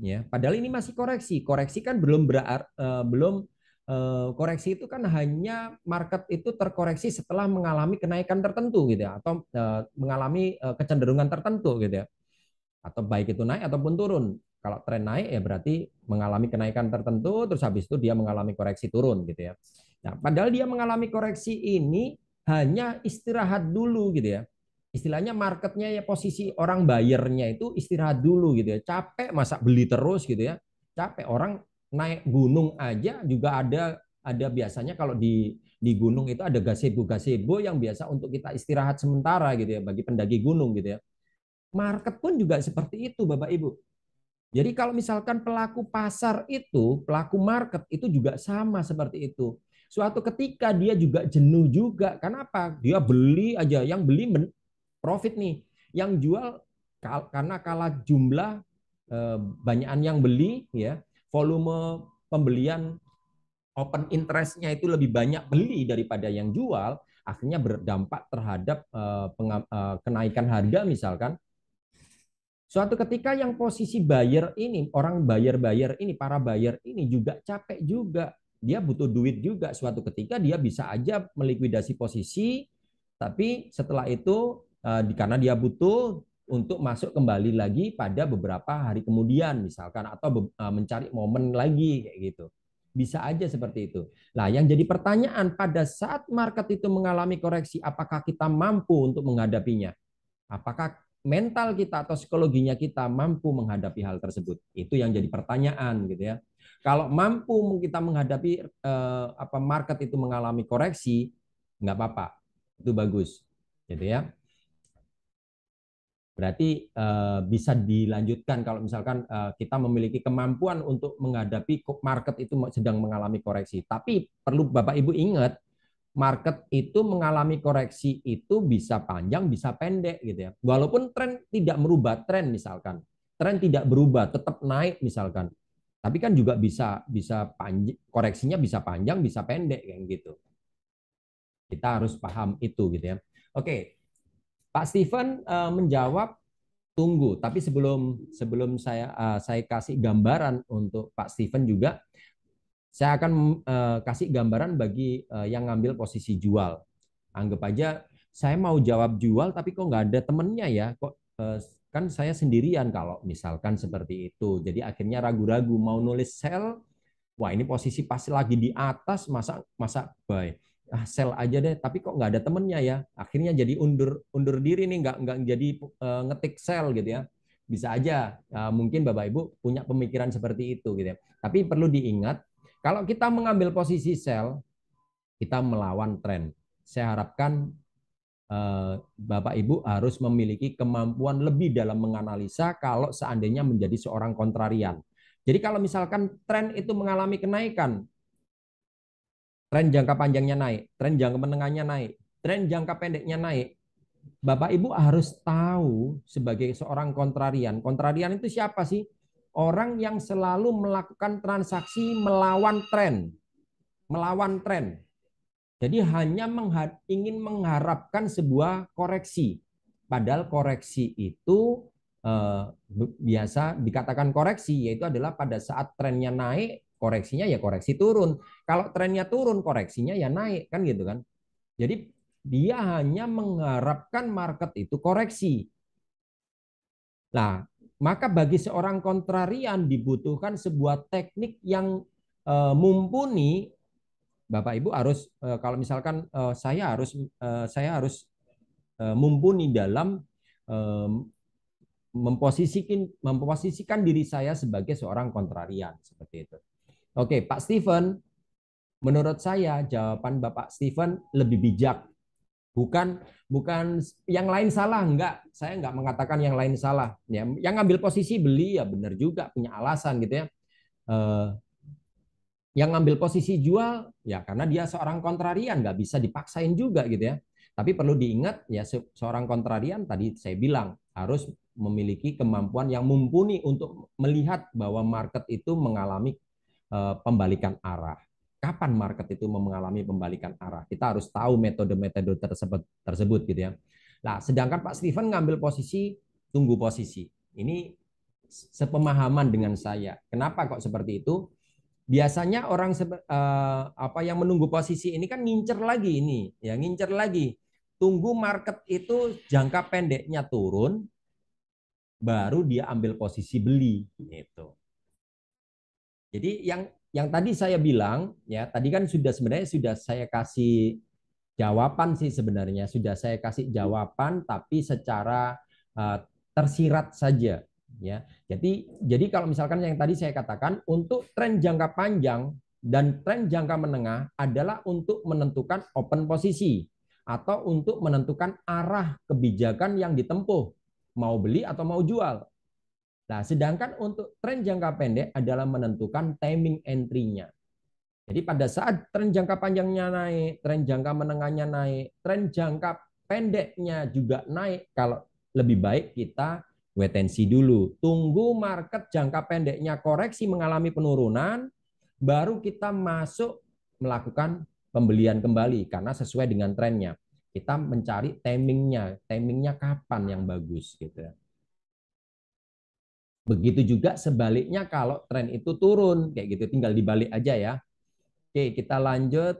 ya, padahal ini masih koreksi. Koreksi kan belum berar, eh, belum eh, koreksi itu kan hanya market itu terkoreksi setelah mengalami kenaikan tertentu gitu ya atau eh, mengalami eh, kecenderungan tertentu gitu ya atau baik itu naik ataupun turun. Kalau tren naik ya berarti mengalami kenaikan tertentu, terus habis itu dia mengalami koreksi turun gitu ya. Nah, padahal dia mengalami koreksi ini hanya istirahat dulu gitu ya. Istilahnya marketnya ya posisi orang bayarnya itu istirahat dulu gitu ya. Capek masa beli terus gitu ya. Capek orang naik gunung aja juga ada ada biasanya kalau di di gunung itu ada gazebo-gazebo yang biasa untuk kita istirahat sementara gitu ya bagi pendaki gunung gitu ya. Market pun juga seperti itu, Bapak Ibu. Jadi kalau misalkan pelaku pasar itu, pelaku market itu juga sama seperti itu. Suatu ketika dia juga jenuh juga. Kenapa? Dia beli aja, yang beli profit nih. Yang jual karena kalah jumlah eh, banyakan yang beli ya, volume pembelian open interestnya itu lebih banyak beli daripada yang jual, akhirnya berdampak terhadap eh, eh, kenaikan harga misalkan Suatu ketika yang posisi buyer ini, orang buyer-buyer ini, para buyer ini juga capek juga. Dia butuh duit juga. Suatu ketika dia bisa aja melikuidasi posisi, tapi setelah itu eh, karena dia butuh untuk masuk kembali lagi pada beberapa hari kemudian misalkan atau eh, mencari momen lagi kayak gitu. Bisa aja seperti itu. Nah, yang jadi pertanyaan pada saat market itu mengalami koreksi apakah kita mampu untuk menghadapinya? Apakah mental kita atau psikologinya kita mampu menghadapi hal tersebut? Itu yang jadi pertanyaan gitu ya. Kalau mampu kita menghadapi eh, apa market itu mengalami koreksi, nggak apa-apa, itu bagus, gitu ya. Berarti eh, bisa dilanjutkan kalau misalkan eh, kita memiliki kemampuan untuk menghadapi market itu sedang mengalami koreksi. Tapi perlu Bapak Ibu ingat market itu mengalami koreksi itu bisa panjang, bisa pendek gitu ya. Walaupun tren tidak merubah tren misalkan, tren tidak berubah, tetap naik misalkan. Tapi kan juga bisa bisa panjang, koreksinya bisa panjang, bisa pendek kayak gitu. Kita harus paham itu gitu ya. Oke. Pak Steven uh, menjawab tunggu, tapi sebelum sebelum saya uh, saya kasih gambaran untuk Pak Steven juga saya akan eh, kasih gambaran bagi eh, yang ngambil posisi jual. Anggap aja saya mau jawab jual tapi kok nggak ada temennya ya. Kok eh, kan saya sendirian kalau misalkan seperti itu. Jadi akhirnya ragu-ragu mau nulis sell. Wah ini posisi pasti lagi di atas masa masa buy ah sell aja deh tapi kok nggak ada temennya ya akhirnya jadi undur undur diri nih nggak nggak jadi ngetik sell gitu ya bisa aja mungkin bapak ibu punya pemikiran seperti itu gitu ya tapi perlu diingat kalau kita mengambil posisi sell, kita melawan tren. Saya harapkan eh, Bapak Ibu harus memiliki kemampuan lebih dalam menganalisa kalau seandainya menjadi seorang kontrarian. Jadi kalau misalkan tren itu mengalami kenaikan, tren jangka panjangnya naik, tren jangka menengahnya naik, tren jangka pendeknya naik, Bapak Ibu harus tahu sebagai seorang kontrarian. Kontrarian itu siapa sih? orang yang selalu melakukan transaksi melawan tren, melawan tren. Jadi hanya mengha ingin mengharapkan sebuah koreksi. Padahal koreksi itu eh, biasa dikatakan koreksi yaitu adalah pada saat trennya naik, koreksinya ya koreksi turun. Kalau trennya turun, koreksinya ya naik kan gitu kan. Jadi dia hanya mengharapkan market itu koreksi. Nah, maka bagi seorang kontrarian dibutuhkan sebuah teknik yang eh, mumpuni. Bapak Ibu harus eh, kalau misalkan eh, saya harus saya harus mumpuni dalam memposisikan memposisikan diri saya sebagai seorang kontrarian seperti itu. Oke, Pak Steven, menurut saya jawaban Bapak Steven lebih bijak bukan bukan yang lain salah enggak saya enggak mengatakan yang lain salah ya yang ngambil posisi beli ya benar juga punya alasan gitu ya eh, yang ngambil posisi jual ya karena dia seorang kontrarian nggak bisa dipaksain juga gitu ya tapi perlu diingat ya seorang kontrarian tadi saya bilang harus memiliki kemampuan yang mumpuni untuk melihat bahwa market itu mengalami eh, pembalikan arah kapan market itu mengalami pembalikan arah. Kita harus tahu metode-metode tersebut tersebut gitu ya. Nah, sedangkan Pak Steven ngambil posisi tunggu posisi. Ini sepemahaman dengan saya. Kenapa kok seperti itu? Biasanya orang eh, apa yang menunggu posisi ini kan ngincer lagi ini, ya ngincer lagi. Tunggu market itu jangka pendeknya turun, baru dia ambil posisi beli itu. Jadi yang yang tadi saya bilang ya tadi kan sudah sebenarnya sudah saya kasih jawaban sih sebenarnya sudah saya kasih jawaban tapi secara uh, tersirat saja ya jadi jadi kalau misalkan yang tadi saya katakan untuk tren jangka panjang dan tren jangka menengah adalah untuk menentukan open posisi atau untuk menentukan arah kebijakan yang ditempuh mau beli atau mau jual Nah, sedangkan untuk tren jangka pendek adalah menentukan timing entry-nya. Jadi pada saat tren jangka panjangnya naik, tren jangka menengahnya naik, tren jangka pendeknya juga naik, kalau lebih baik kita wait and see dulu. Tunggu market jangka pendeknya koreksi mengalami penurunan, baru kita masuk melakukan pembelian kembali karena sesuai dengan trennya. Kita mencari timingnya, timingnya kapan yang bagus gitu ya. Begitu juga sebaliknya kalau tren itu turun, kayak gitu tinggal dibalik aja ya. Oke, kita lanjut.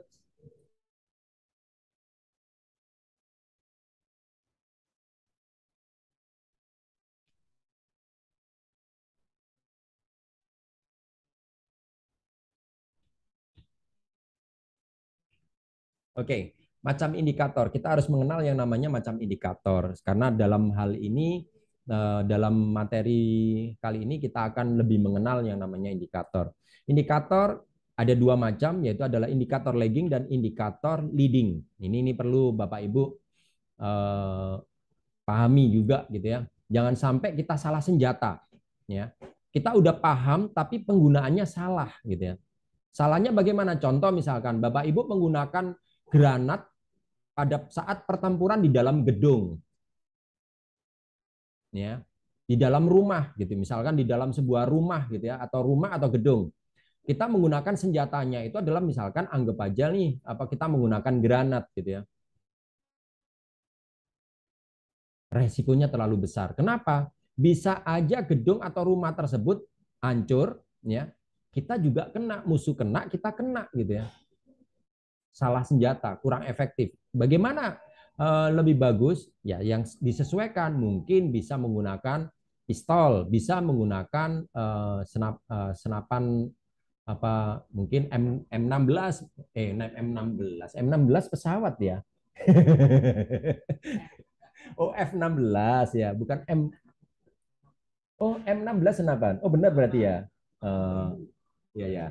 Oke, macam indikator. Kita harus mengenal yang namanya macam indikator. Karena dalam hal ini Eh, dalam materi kali ini kita akan lebih mengenal yang namanya indikator. Indikator ada dua macam yaitu adalah indikator lagging dan indikator leading. Ini ini perlu Bapak Ibu eh, pahami juga gitu ya. Jangan sampai kita salah senjata ya. Kita udah paham tapi penggunaannya salah gitu ya. Salahnya bagaimana? Contoh misalkan Bapak Ibu menggunakan granat pada saat pertempuran di dalam gedung ya di dalam rumah gitu misalkan di dalam sebuah rumah gitu ya atau rumah atau gedung kita menggunakan senjatanya itu adalah misalkan anggap aja nih apa kita menggunakan granat gitu ya resikonya terlalu besar kenapa bisa aja gedung atau rumah tersebut hancur ya kita juga kena musuh kena kita kena gitu ya salah senjata kurang efektif bagaimana Eh, lebih bagus ya yang disesuaikan mungkin bisa menggunakan pistol, bisa menggunakan eh, senap, eh, senapan apa mungkin M M16 eh M16 M16 pesawat ya. [laughs] oh F16 ya, bukan M Oh M16 senapan. Oh benar berarti ya. ya ya.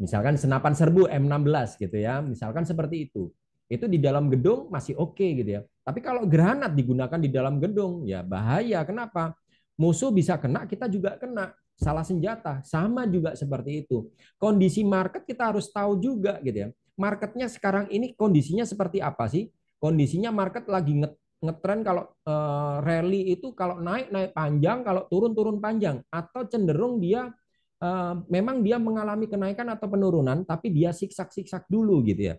Misalkan senapan serbu M16 gitu ya. Misalkan seperti itu itu di dalam gedung masih oke okay, gitu ya. Tapi kalau granat digunakan di dalam gedung ya bahaya. Kenapa? Musuh bisa kena, kita juga kena. Salah senjata, sama juga seperti itu. Kondisi market kita harus tahu juga gitu ya. Marketnya sekarang ini kondisinya seperti apa sih? Kondisinya market lagi nget ngetren kalau uh, rally itu kalau naik naik panjang, kalau turun turun panjang atau cenderung dia eh, memang dia mengalami kenaikan atau penurunan tapi dia siksak-siksak dulu gitu ya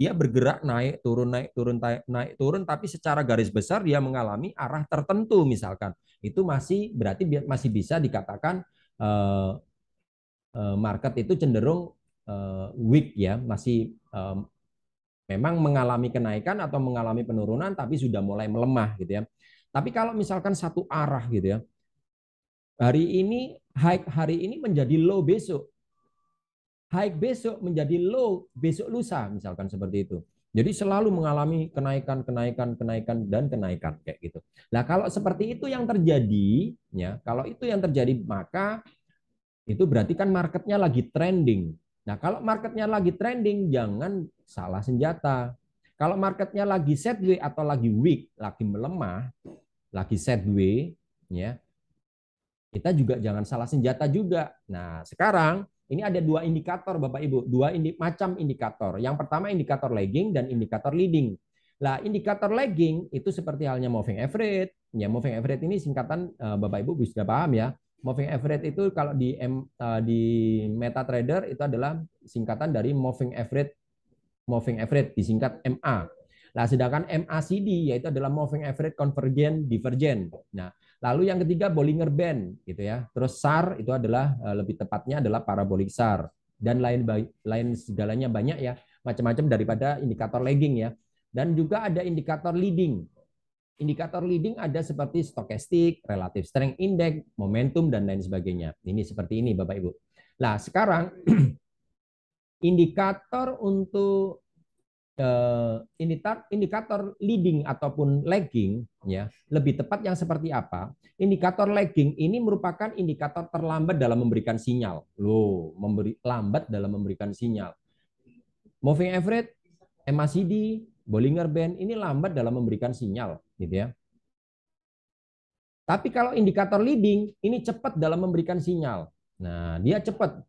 dia bergerak naik turun naik turun naik turun tapi secara garis besar dia mengalami arah tertentu misalkan itu masih berarti masih bisa dikatakan uh, market itu cenderung uh, weak ya masih um, memang mengalami kenaikan atau mengalami penurunan tapi sudah mulai melemah gitu ya tapi kalau misalkan satu arah gitu ya hari ini high hari ini menjadi low besok high besok menjadi low besok lusa misalkan seperti itu. Jadi selalu mengalami kenaikan, kenaikan, kenaikan dan kenaikan kayak gitu. Nah, kalau seperti itu yang terjadi, ya, kalau itu yang terjadi maka itu berarti kan marketnya lagi trending. Nah, kalau marketnya lagi trending, jangan salah senjata. Kalau marketnya lagi sideways atau lagi weak, lagi melemah, lagi sideways, ya, kita juga jangan salah senjata juga. Nah, sekarang ini ada dua indikator Bapak Ibu, dua indi macam indikator. Yang pertama indikator lagging dan indikator leading. Nah, indikator lagging itu seperti halnya moving average. Ya, moving average ini singkatan eh, Bapak Ibu bisa paham ya. Moving average itu kalau di M, eh, di MetaTrader itu adalah singkatan dari moving average moving average disingkat MA. Nah, sedangkan MACD yaitu adalah moving average convergent divergent. Nah, Lalu yang ketiga Bollinger Band gitu ya. Terus SAR itu adalah eh, lebih tepatnya adalah parabolik SAR dan lain lain segalanya banyak ya, macam-macam daripada indikator lagging ya. Dan juga ada indikator leading. Indikator leading ada seperti stokastik, relative strength index, momentum dan lain sebagainya. Ini seperti ini Bapak Ibu. Nah, sekarang [clears throat] indikator untuk Eh, indikator leading ataupun lagging ya lebih tepat yang seperti apa indikator lagging ini merupakan indikator terlambat dalam memberikan sinyal loh memberi lambat dalam memberikan sinyal moving average MACD Bollinger Band ini lambat dalam memberikan sinyal gitu ya tapi kalau indikator leading ini cepat dalam memberikan sinyal nah dia cepat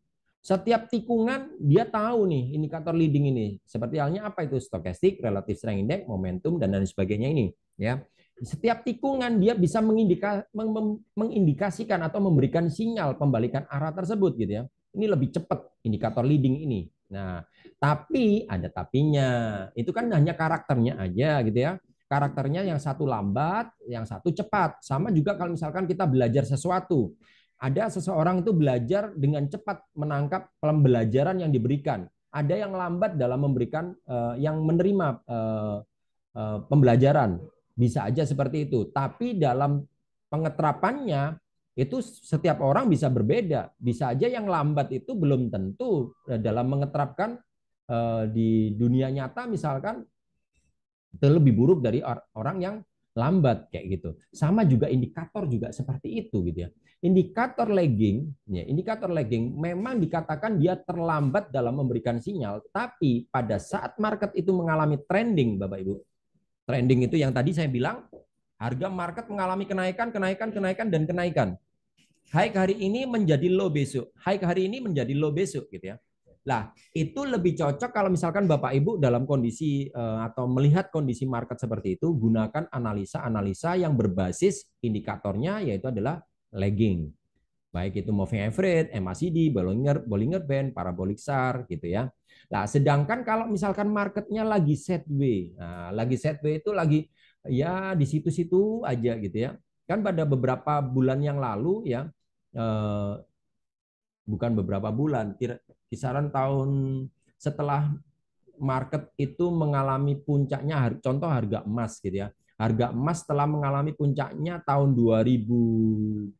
setiap tikungan dia tahu nih indikator leading ini. Seperti halnya apa itu stokastik, relatif strength index, momentum dan lain sebagainya ini, ya. Setiap tikungan dia bisa mengindika, mengindikasikan atau memberikan sinyal pembalikan arah tersebut gitu ya. Ini lebih cepat indikator leading ini. Nah, tapi ada tapinya. Itu kan hanya karakternya aja gitu ya. Karakternya yang satu lambat, yang satu cepat. Sama juga kalau misalkan kita belajar sesuatu. Ada seseorang itu belajar dengan cepat menangkap pembelajaran yang diberikan. Ada yang lambat dalam memberikan uh, yang menerima uh, uh, pembelajaran. Bisa aja seperti itu. Tapi dalam pengetrapannya itu setiap orang bisa berbeda. Bisa aja yang lambat itu belum tentu dalam uh, di dunia nyata misalkan itu lebih buruk dari orang yang lambat kayak gitu. Sama juga indikator juga seperti itu gitu ya. Indikator lagging, ya, indikator lagging memang dikatakan dia terlambat dalam memberikan sinyal, tapi pada saat market itu mengalami trending Bapak Ibu. Trending itu yang tadi saya bilang harga market mengalami kenaikan, kenaikan, kenaikan dan kenaikan. High hari ini menjadi low besok, high hari ini menjadi low besok gitu ya. Nah, itu lebih cocok kalau misalkan Bapak Ibu dalam kondisi eh, atau melihat kondisi market seperti itu, gunakan analisa-analisa yang berbasis indikatornya yaitu adalah lagging. Baik itu moving average, MACD, Bollinger, Bollinger Band, Parabolic SAR gitu ya. Nah, sedangkan kalau misalkan marketnya lagi sideways, nah, lagi set sideways itu lagi ya di situ-situ aja gitu ya. Kan pada beberapa bulan yang lalu ya eh, bukan beberapa bulan, kisaran tahun setelah market itu mengalami puncaknya contoh harga emas gitu ya. Harga emas telah mengalami puncaknya tahun 2020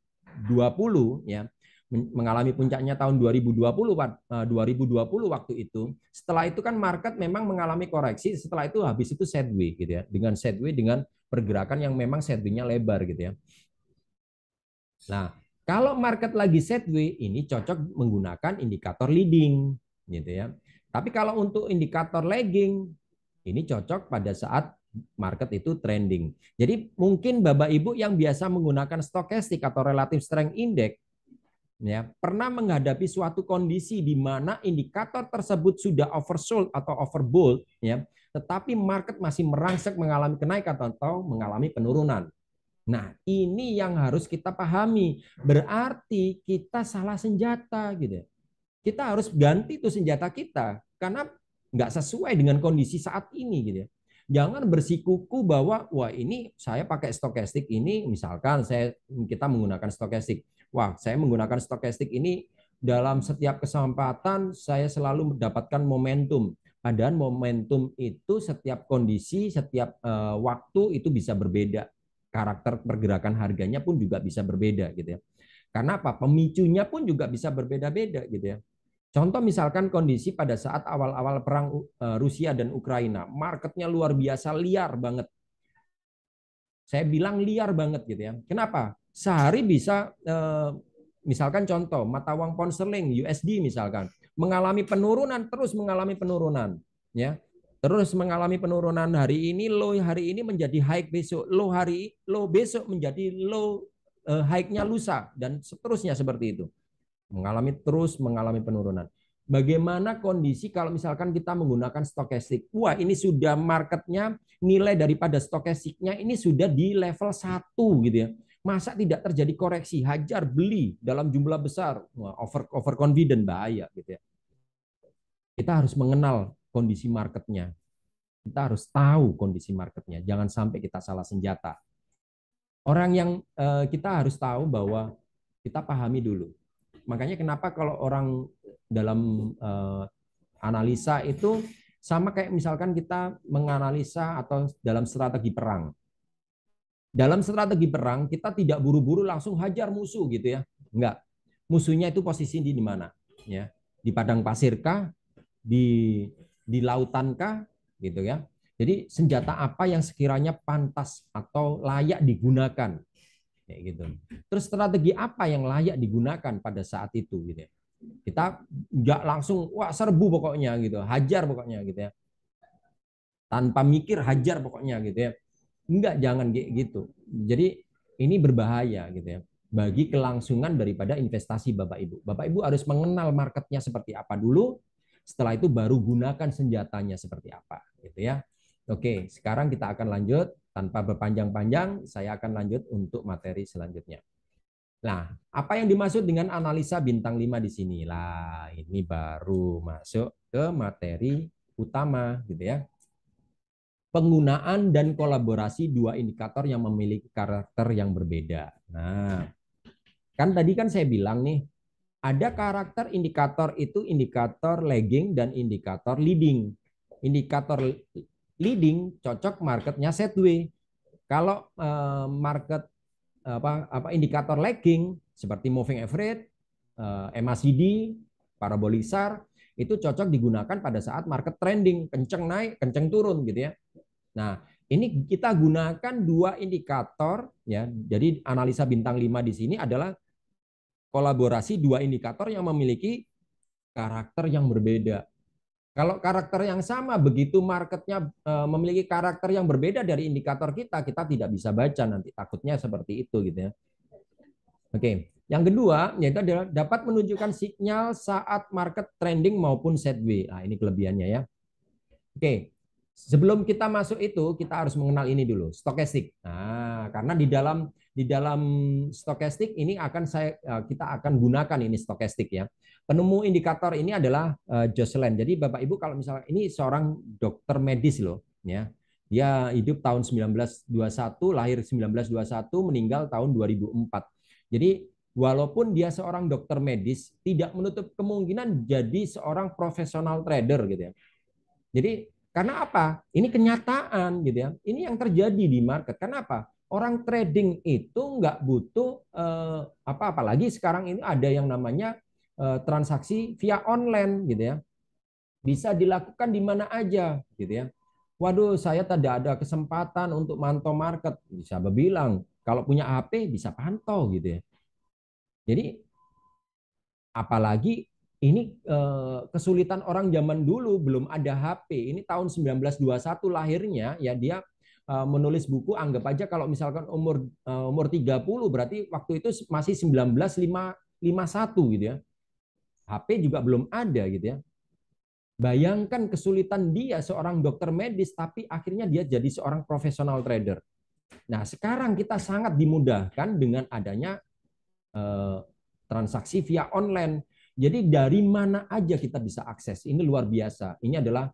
ya mengalami puncaknya tahun 2020 2020 eh, waktu itu. Setelah itu kan market memang mengalami koreksi, setelah itu habis itu sideway gitu ya. Dengan sideway dengan pergerakan yang memang sideway nya lebar gitu ya. Nah, kalau market lagi sideway, ini cocok menggunakan indikator leading, gitu ya. Tapi kalau untuk indikator lagging, ini cocok pada saat market itu trending. Jadi mungkin Bapak Ibu yang biasa menggunakan stochastic atau relative strength index ya, pernah menghadapi suatu kondisi di mana indikator tersebut sudah oversold atau overbought ya, tetapi market masih merangsek mengalami kenaikan atau mengalami penurunan. Nah, ini yang harus kita pahami. Berarti kita salah senjata gitu. Ya. Kita harus ganti tuh senjata kita karena nggak sesuai dengan kondisi saat ini gitu ya. Jangan bersikuku bahwa wah ini saya pakai stokastik ini misalkan saya kita menggunakan stokastik. Wah, saya menggunakan stokastik ini dalam setiap kesempatan saya selalu mendapatkan momentum. Padahal momentum itu setiap kondisi, setiap eh, waktu itu bisa berbeda karakter pergerakan harganya pun juga bisa berbeda gitu ya. Karena apa? Pemicunya pun juga bisa berbeda-beda gitu ya. Contoh misalkan kondisi pada saat awal-awal perang e, Rusia dan Ukraina, marketnya luar biasa liar banget. Saya bilang liar banget gitu ya. Kenapa? Sehari bisa e, misalkan contoh mata uang pound sterling USD misalkan mengalami penurunan terus mengalami penurunan ya terus mengalami penurunan hari ini low hari ini menjadi high besok low hari low besok menjadi low eh, high-nya lusa dan seterusnya seperti itu mengalami terus mengalami penurunan bagaimana kondisi kalau misalkan kita menggunakan stokastik wah ini sudah marketnya nilai daripada stokastiknya ini sudah di level satu gitu ya masa tidak terjadi koreksi hajar beli dalam jumlah besar wah, over overconfident bahaya gitu ya kita harus mengenal kondisi marketnya. Kita harus tahu kondisi marketnya. Jangan sampai kita salah senjata. Orang yang eh, kita harus tahu bahwa kita pahami dulu. Makanya kenapa kalau orang dalam eh, analisa itu sama kayak misalkan kita menganalisa atau dalam strategi perang. Dalam strategi perang kita tidak buru-buru langsung hajar musuh gitu ya. Enggak. Musuhnya itu posisi di mana? Ya. Di padang pasir kah? Di di lautan kah gitu ya. Jadi senjata apa yang sekiranya pantas atau layak digunakan kayak gitu. Terus strategi apa yang layak digunakan pada saat itu gitu ya. Kita nggak langsung wah serbu pokoknya gitu, hajar pokoknya gitu ya. Tanpa mikir hajar pokoknya gitu ya. Enggak jangan gitu. Jadi ini berbahaya gitu ya bagi kelangsungan daripada investasi Bapak Ibu. Bapak Ibu harus mengenal marketnya seperti apa dulu, setelah itu baru gunakan senjatanya seperti apa, gitu ya. Oke, sekarang kita akan lanjut tanpa berpanjang-panjang, saya akan lanjut untuk materi selanjutnya. Nah, apa yang dimaksud dengan analisa bintang 5 di sini? Lah, ini baru masuk ke materi utama gitu ya. Penggunaan dan kolaborasi dua indikator yang memiliki karakter yang berbeda. Nah, kan tadi kan saya bilang nih ada karakter indikator itu indikator lagging dan indikator leading. Indikator leading cocok marketnya setway. Kalau eh, market apa, apa indikator lagging seperti moving average, eh, MACD, parabolic itu cocok digunakan pada saat market trending, kenceng naik, kenceng turun gitu ya. Nah, ini kita gunakan dua indikator ya. Jadi analisa bintang 5 di sini adalah kolaborasi dua indikator yang memiliki karakter yang berbeda. Kalau karakter yang sama begitu marketnya e, memiliki karakter yang berbeda dari indikator kita, kita tidak bisa baca nanti takutnya seperti itu gitu ya. Oke, yang kedua yaitu adalah dapat menunjukkan sinyal saat market trending maupun sideway. Nah, ini kelebihannya ya. Oke, sebelum kita masuk itu kita harus mengenal ini dulu, stokastik. Nah, karena di dalam di dalam stokastik ini akan saya eh, kita akan gunakan ini stokastik ya. Penemu indikator ini adalah eh, Jocelyn. Jadi Bapak Ibu kalau misalnya ini seorang dokter medis loh ya. Dia hidup tahun 1921, lahir 1921, meninggal tahun 2004. Jadi walaupun dia seorang dokter medis tidak menutup kemungkinan jadi seorang profesional trader gitu ya. Jadi karena apa? Ini kenyataan gitu ya. Ini yang terjadi di market. kenapa Orang trading itu nggak butuh eh, apa apalagi sekarang ini ada yang namanya eh, transaksi via online gitu ya. Bisa dilakukan di mana aja gitu ya. Waduh, saya tidak ada kesempatan untuk mantau market. Bisa berbilang, kalau punya HP bisa pantau gitu ya. Jadi apalagi ini eh, kesulitan orang zaman dulu belum ada HP. Ini tahun 1921 lahirnya ya dia Eh, menulis buku anggap aja kalau misalkan umur eh, umur 30 berarti waktu itu masih 1951 gitu ya. HP juga belum ada gitu ya. Bayangkan kesulitan dia seorang dokter medis tapi akhirnya dia jadi seorang profesional trader. Nah, sekarang kita sangat dimudahkan dengan adanya eh, transaksi via online. Jadi dari mana aja kita bisa akses. Ini luar biasa. Ini adalah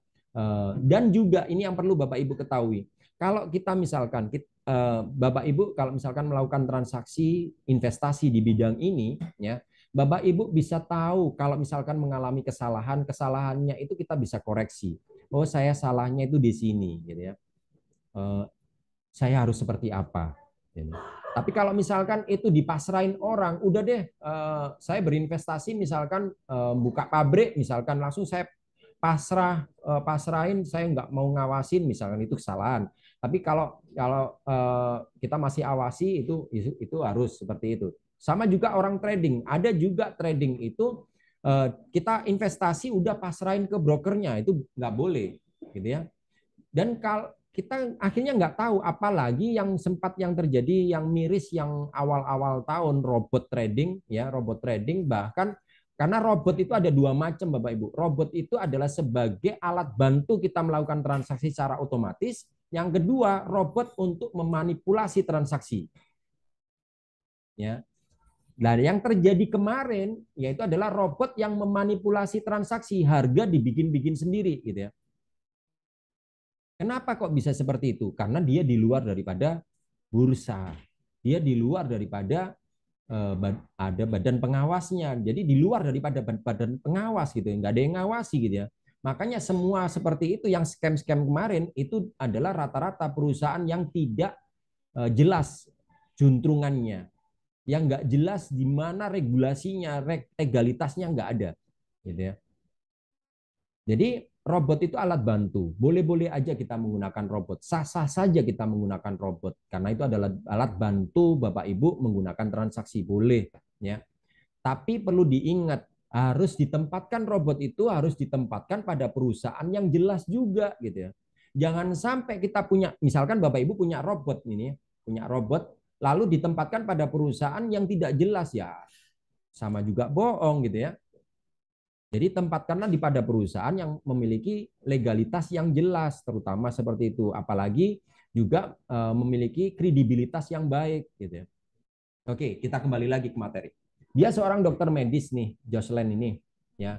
dan juga ini yang perlu Bapak Ibu ketahui kalau kita misalkan kita, eh, Bapak Ibu kalau misalkan melakukan transaksi investasi di bidang ini ya, Bapak Ibu bisa tahu kalau misalkan mengalami kesalahan, kesalahannya itu kita bisa koreksi. Oh, saya salahnya itu di sini gitu ya. Eh, saya harus seperti apa? Gitu. Ya. Tapi kalau misalkan itu dipasrahin orang, udah deh, eh, saya berinvestasi misalkan eh, buka pabrik, misalkan langsung saya pasrah eh, pasrahin, saya nggak mau ngawasin, misalkan itu kesalahan. Tapi kalau kalau eh, kita masih awasi itu itu harus seperti itu. Sama juga orang trading. Ada juga trading itu eh, kita investasi udah pasrahin ke brokernya itu nggak boleh, gitu ya. Dan kalau kita akhirnya nggak tahu apalagi yang sempat yang terjadi yang miris yang awal-awal tahun robot trading ya robot trading bahkan karena robot itu ada dua macam Bapak Ibu. Robot itu adalah sebagai alat bantu kita melakukan transaksi secara otomatis yang kedua, robot untuk memanipulasi transaksi. Ya. Dan yang terjadi kemarin yaitu adalah robot yang memanipulasi transaksi, harga dibikin-bikin sendiri gitu ya. Kenapa kok bisa seperti itu? Karena dia di luar daripada bursa. Dia di luar daripada eh, ada badan pengawasnya. Jadi di luar daripada badan pengawas gitu, ya. nggak ada yang ngawasi gitu ya. Makanya semua seperti itu yang scam-scam kemarin itu adalah rata-rata perusahaan yang tidak e, jelas juntrungannya, yang nggak jelas di mana regulasinya, legalitasnya nggak ada, gitu ya. Jadi robot itu alat bantu. Boleh-boleh aja kita menggunakan robot. Sah-sah saja kita menggunakan robot karena itu adalah alat bantu Bapak Ibu menggunakan transaksi boleh ya. Tapi perlu diingat harus ditempatkan robot itu harus ditempatkan pada perusahaan yang jelas juga gitu ya. Jangan sampai kita punya misalkan Bapak Ibu punya robot ini, punya robot lalu ditempatkan pada perusahaan yang tidak jelas ya. Sama juga bohong gitu ya. Jadi tempatkanlah di pada perusahaan yang memiliki legalitas yang jelas terutama seperti itu apalagi juga eh, memiliki kredibilitas yang baik gitu ya. Oke, kita kembali lagi ke materi. Dia seorang dokter medis nih, Jocelyn ini, ya.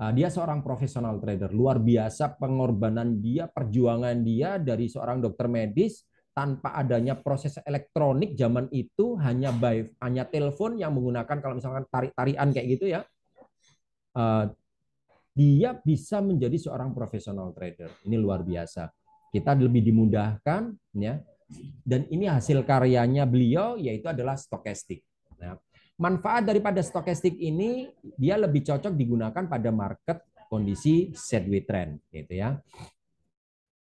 Ah, dia seorang profesional trader, luar biasa pengorbanan dia, perjuangan dia dari seorang dokter medis tanpa adanya proses elektronik zaman itu hanya by hanya telepon yang menggunakan kalau misalkan tarik-tarian kayak gitu ya. Ah, dia bisa menjadi seorang profesional trader. Ini luar biasa. Kita lebih dimudahkan ya. Dan ini hasil karyanya beliau yaitu adalah stokastik manfaat daripada stokastik ini dia lebih cocok digunakan pada market kondisi sideways trend gitu ya.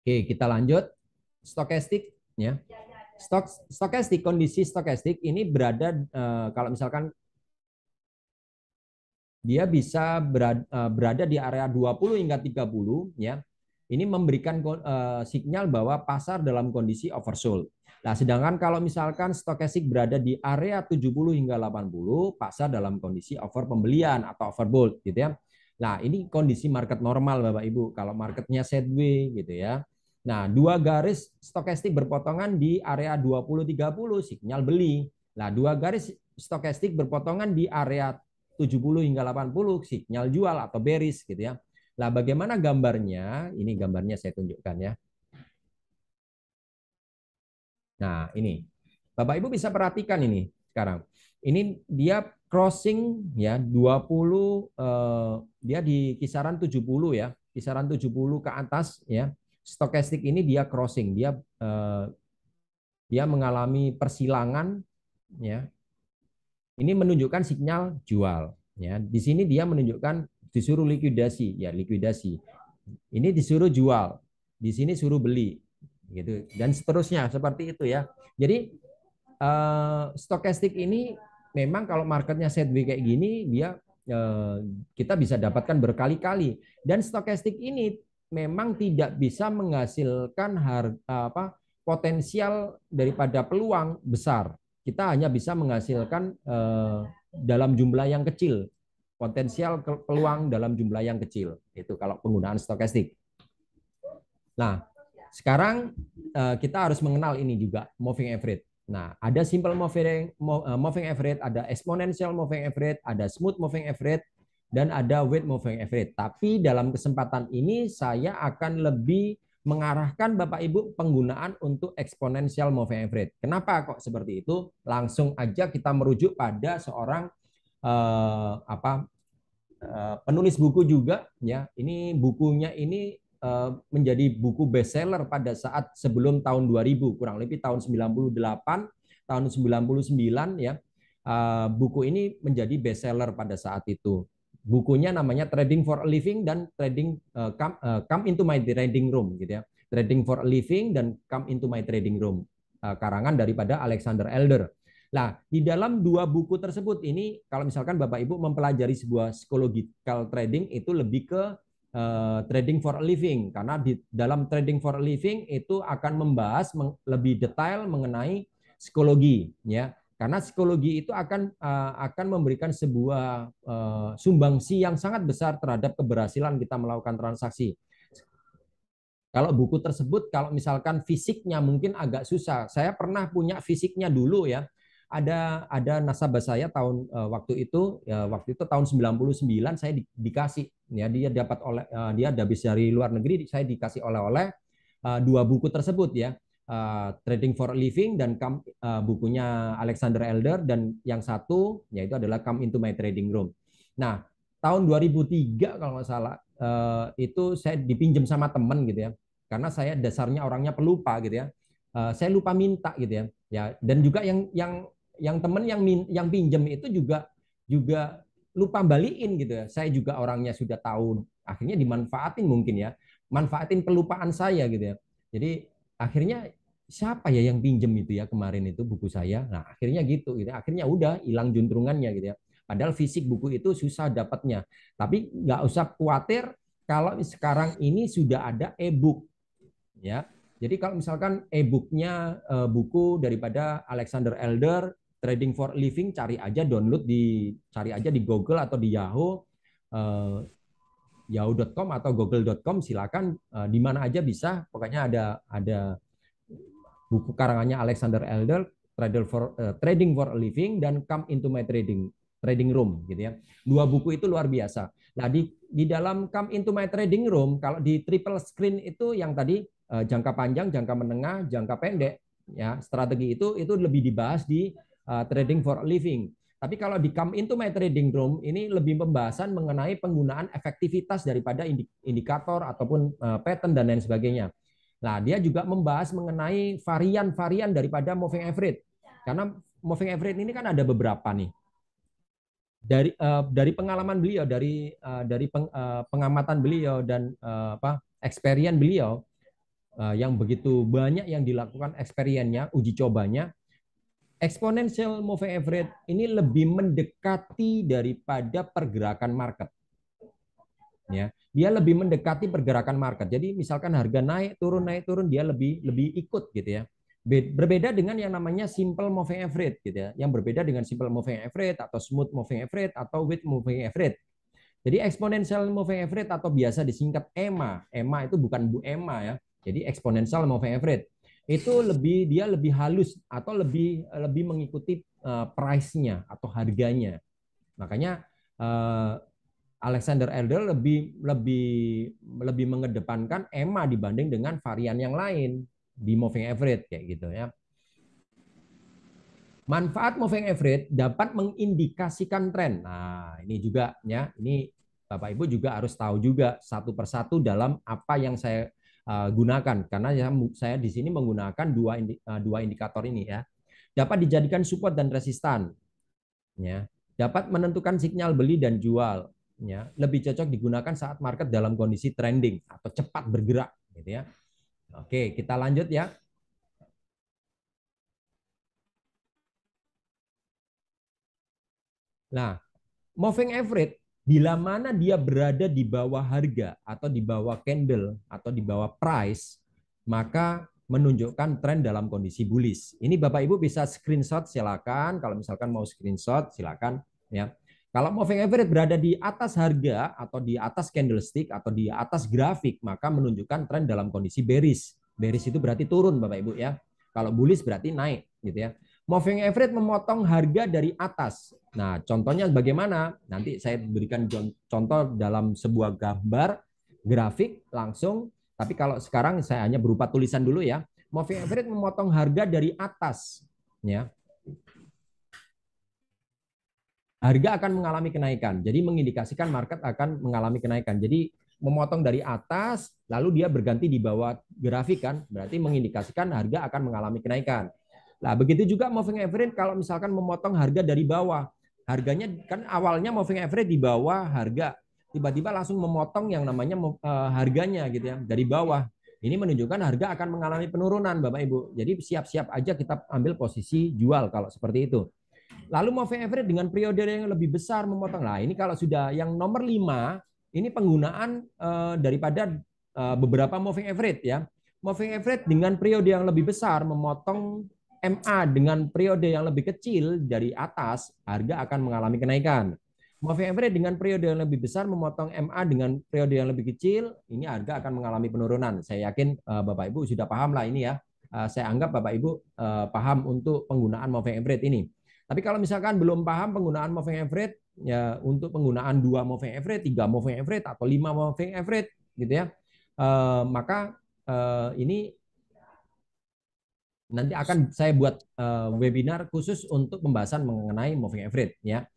Oke, kita lanjut. Stokastik ya. Stok stokastik kondisi stokastik ini berada eh, kalau misalkan dia bisa berada, eh, berada di area 20 hingga 30 ya. Ini memberikan eh, sinyal signal bahwa pasar dalam kondisi oversold Nah, sedangkan kalau misalkan stokastik berada di area 70 hingga 80, pasar dalam kondisi over pembelian atau overbought gitu ya. Nah, ini kondisi market normal Bapak Ibu. Kalau marketnya sideways gitu ya. Nah, dua garis stokastik berpotongan di area 20 30 sinyal beli. Nah, dua garis stokastik berpotongan di area 70 hingga 80 sinyal jual atau bearish gitu ya. Nah, bagaimana gambarnya? Ini gambarnya saya tunjukkan ya. Nah, ini. Bapak Ibu bisa perhatikan ini sekarang. Ini dia crossing ya 20 eh, dia di kisaran 70 ya, kisaran 70 ke atas ya. Stokastik ini dia crossing, dia eh, dia mengalami persilangan ya. Ini menunjukkan sinyal jual ya. Di sini dia menunjukkan disuruh likuidasi ya, likuidasi. Ini disuruh jual, di sini suruh beli gitu dan seterusnya seperti itu ya. Jadi uh, stokastik ini memang kalau marketnya setback kayak gini dia uh, kita bisa dapatkan berkali-kali dan stokastik ini memang tidak bisa menghasilkan harga apa potensial daripada peluang besar. Kita hanya bisa menghasilkan uh, dalam jumlah yang kecil potensial peluang dalam jumlah yang kecil itu kalau penggunaan stokastik. Nah, sekarang eh, kita harus mengenal ini juga moving average. Nah, ada simple moving eh, moving average, ada exponential moving average, ada smooth moving average, dan ada weight moving average. Tapi dalam kesempatan ini saya akan lebih mengarahkan Bapak Ibu penggunaan untuk exponential moving average. Kenapa kok seperti itu? Langsung aja kita merujuk pada seorang uh, apa Uh, penulis buku juga ya. Ini bukunya ini Eh, menjadi buku bestseller pada saat sebelum tahun 2000 kurang lebih tahun 98 tahun 99 ya eh, buku ini menjadi bestseller pada saat itu bukunya namanya Trading for a Living dan Trading eh, come, come into my trading room gitu ya Trading for a Living dan Come into my trading room karangan daripada Alexander Elder Nah, di dalam dua buku tersebut ini, kalau misalkan Bapak Ibu mempelajari sebuah psychological trading itu lebih ke Eh, trading for a living karena di dalam trading for a living itu akan membahas lebih detail mengenai psikologi ya karena psikologi itu akan eh, akan memberikan sebuah eh, sumbangsi yang sangat besar terhadap keberhasilan kita melakukan transaksi kalau buku tersebut kalau misalkan fisiknya mungkin agak susah saya pernah punya fisiknya dulu ya ada ada nasabah saya tahun uh, waktu itu ya, waktu itu tahun 99 saya di, dikasih ya dia dapat oleh uh, dia habis dari luar negeri saya dikasih oleh-oleh uh, dua buku tersebut ya uh, Trading for a Living dan uh, bukunya Alexander Elder dan yang satu yaitu adalah Come into My Trading Room. Nah, tahun 2003 kalau nggak salah uh, itu saya dipinjam sama teman gitu ya. Karena saya dasarnya orangnya pelupa gitu ya. Uh, saya lupa minta gitu ya. Ya, dan juga yang yang yang temen yang min, yang pinjem itu juga juga lupa balikin gitu ya. Saya juga orangnya sudah tahu, akhirnya dimanfaatin mungkin ya. Manfaatin pelupaan saya gitu ya. Jadi akhirnya siapa ya yang pinjem itu ya kemarin itu buku saya. Nah, akhirnya gitu gitu. Akhirnya udah hilang juntrungannya gitu ya. Padahal fisik buku itu susah dapatnya. Tapi nggak usah khawatir kalau sekarang ini sudah ada e-book ya. Jadi kalau misalkan e-booknya e, buku daripada Alexander Elder trading for living cari aja download di cari aja di Google atau di Yahoo uh, eh, yahoo.com atau google.com silakan uh, di mana aja bisa pokoknya ada ada buku karangannya Alexander Elder Trader for uh, Trading for a Living dan Come into my trading trading room gitu ya. Dua buku itu luar biasa. Nah, di di dalam Come into my trading room kalau di triple screen itu yang tadi uh, jangka panjang, jangka menengah, jangka pendek ya, strategi itu itu lebih dibahas di Uh, trading for a living. Tapi kalau di come into my trading room ini lebih pembahasan mengenai penggunaan efektivitas daripada indikator ataupun uh, pattern dan lain sebagainya. Nah, dia juga membahas mengenai varian-varian daripada moving average. Karena moving average ini kan ada beberapa nih. Dari uh, dari pengalaman beliau, dari uh, dari peng, uh, pengamatan beliau dan uh, apa experience beliau uh, yang begitu banyak yang dilakukan experience-nya, uji cobanya, exponential moving average ini lebih mendekati daripada pergerakan market. Ya, dia lebih mendekati pergerakan market. Jadi misalkan harga naik turun naik turun dia lebih lebih ikut gitu ya. Berbeda dengan yang namanya simple moving average gitu ya. Yang berbeda dengan simple moving average atau smooth moving average atau width moving average. Jadi exponential moving average atau biasa disingkat EMA. EMA itu bukan Bu EMA ya. Jadi exponential moving average itu lebih dia lebih halus atau lebih lebih mengikuti uh, price-nya atau harganya. Makanya eh, Alexander Elder lebih lebih lebih mengedepankan EMA dibanding dengan varian yang lain di moving average kayak gitu ya. Manfaat moving average dapat mengindikasikan tren. Nah, ini juga ya, ini Bapak Ibu juga harus tahu juga satu persatu dalam apa yang saya Eh, gunakan karena ya saya di sini menggunakan dua indi, eh, dua indikator ini ya dapat dijadikan support dan resistan ya dapat menentukan sinyal beli dan jual ya lebih cocok digunakan saat market dalam kondisi trending atau cepat bergerak gitu ya oke kita lanjut ya nah moving average bila mana dia berada di bawah harga atau di bawah candle atau di bawah price, maka menunjukkan tren dalam kondisi bullish. Ini Bapak Ibu bisa screenshot silakan, kalau misalkan mau screenshot silakan ya. Kalau moving average berada di atas harga atau di atas candlestick atau di atas grafik, maka menunjukkan tren dalam kondisi bearish. Bearish itu berarti turun Bapak Ibu ya. Kalau bullish berarti naik gitu ya. Moving average memotong harga dari atas. Nah, contohnya bagaimana? Nanti saya berikan contoh dalam sebuah gambar grafik langsung. Tapi kalau sekarang saya hanya berupa tulisan dulu ya. Moving average memotong harga dari atas. Ya. Harga akan mengalami kenaikan. Jadi mengindikasikan market akan mengalami kenaikan. Jadi memotong dari atas, lalu dia berganti di bawah grafik kan, berarti mengindikasikan harga akan mengalami kenaikan. Nah, begitu juga moving average kalau misalkan memotong harga dari bawah. Harganya kan awalnya moving average di bawah harga, tiba-tiba langsung memotong yang namanya eh, harganya gitu ya, dari bawah. Ini menunjukkan harga akan mengalami penurunan, Bapak Ibu. Jadi siap-siap aja kita ambil posisi jual kalau seperti itu. Lalu moving average dengan periode yang lebih besar memotong. Nah, ini kalau sudah yang nomor 5, ini penggunaan eh, daripada eh, beberapa moving average ya. Moving average dengan periode yang lebih besar memotong MA dengan periode yang lebih kecil dari atas, harga akan mengalami kenaikan. Moving average dengan periode yang lebih besar memotong MA dengan periode yang lebih kecil, ini harga akan mengalami penurunan. Saya yakin eh, Bapak Ibu sudah paham lah ini ya. Eh, saya anggap Bapak Ibu eh, paham untuk penggunaan moving average ini. Tapi kalau misalkan belum paham penggunaan moving average, ya untuk penggunaan dua moving average, tiga moving average, atau lima moving average, gitu ya, maka ini nanti akan saya buat uh, webinar khusus untuk pembahasan mengenai moving average ya.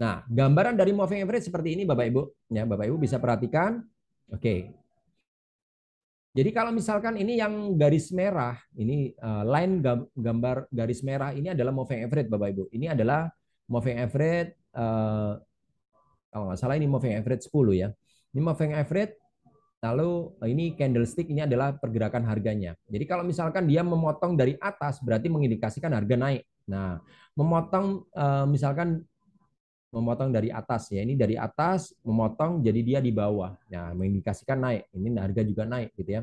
Nah, gambaran dari moving average seperti ini Bapak Ibu ya, Bapak Ibu bisa perhatikan. Oke. Okay. Jadi kalau misalkan ini yang garis merah, ini uh, line gambar garis merah ini adalah moving average Bapak Ibu. Ini adalah moving average uh, kalau nggak salah ini moving average 10 ya. Ini moving average, lalu eh, ini candlestick ini adalah pergerakan harganya. Jadi kalau misalkan dia memotong dari atas berarti mengindikasikan harga naik. Nah, memotong eh, misalkan memotong dari atas ya. Ini dari atas memotong jadi dia di bawah. Nah, mengindikasikan naik. Ini harga juga naik gitu ya.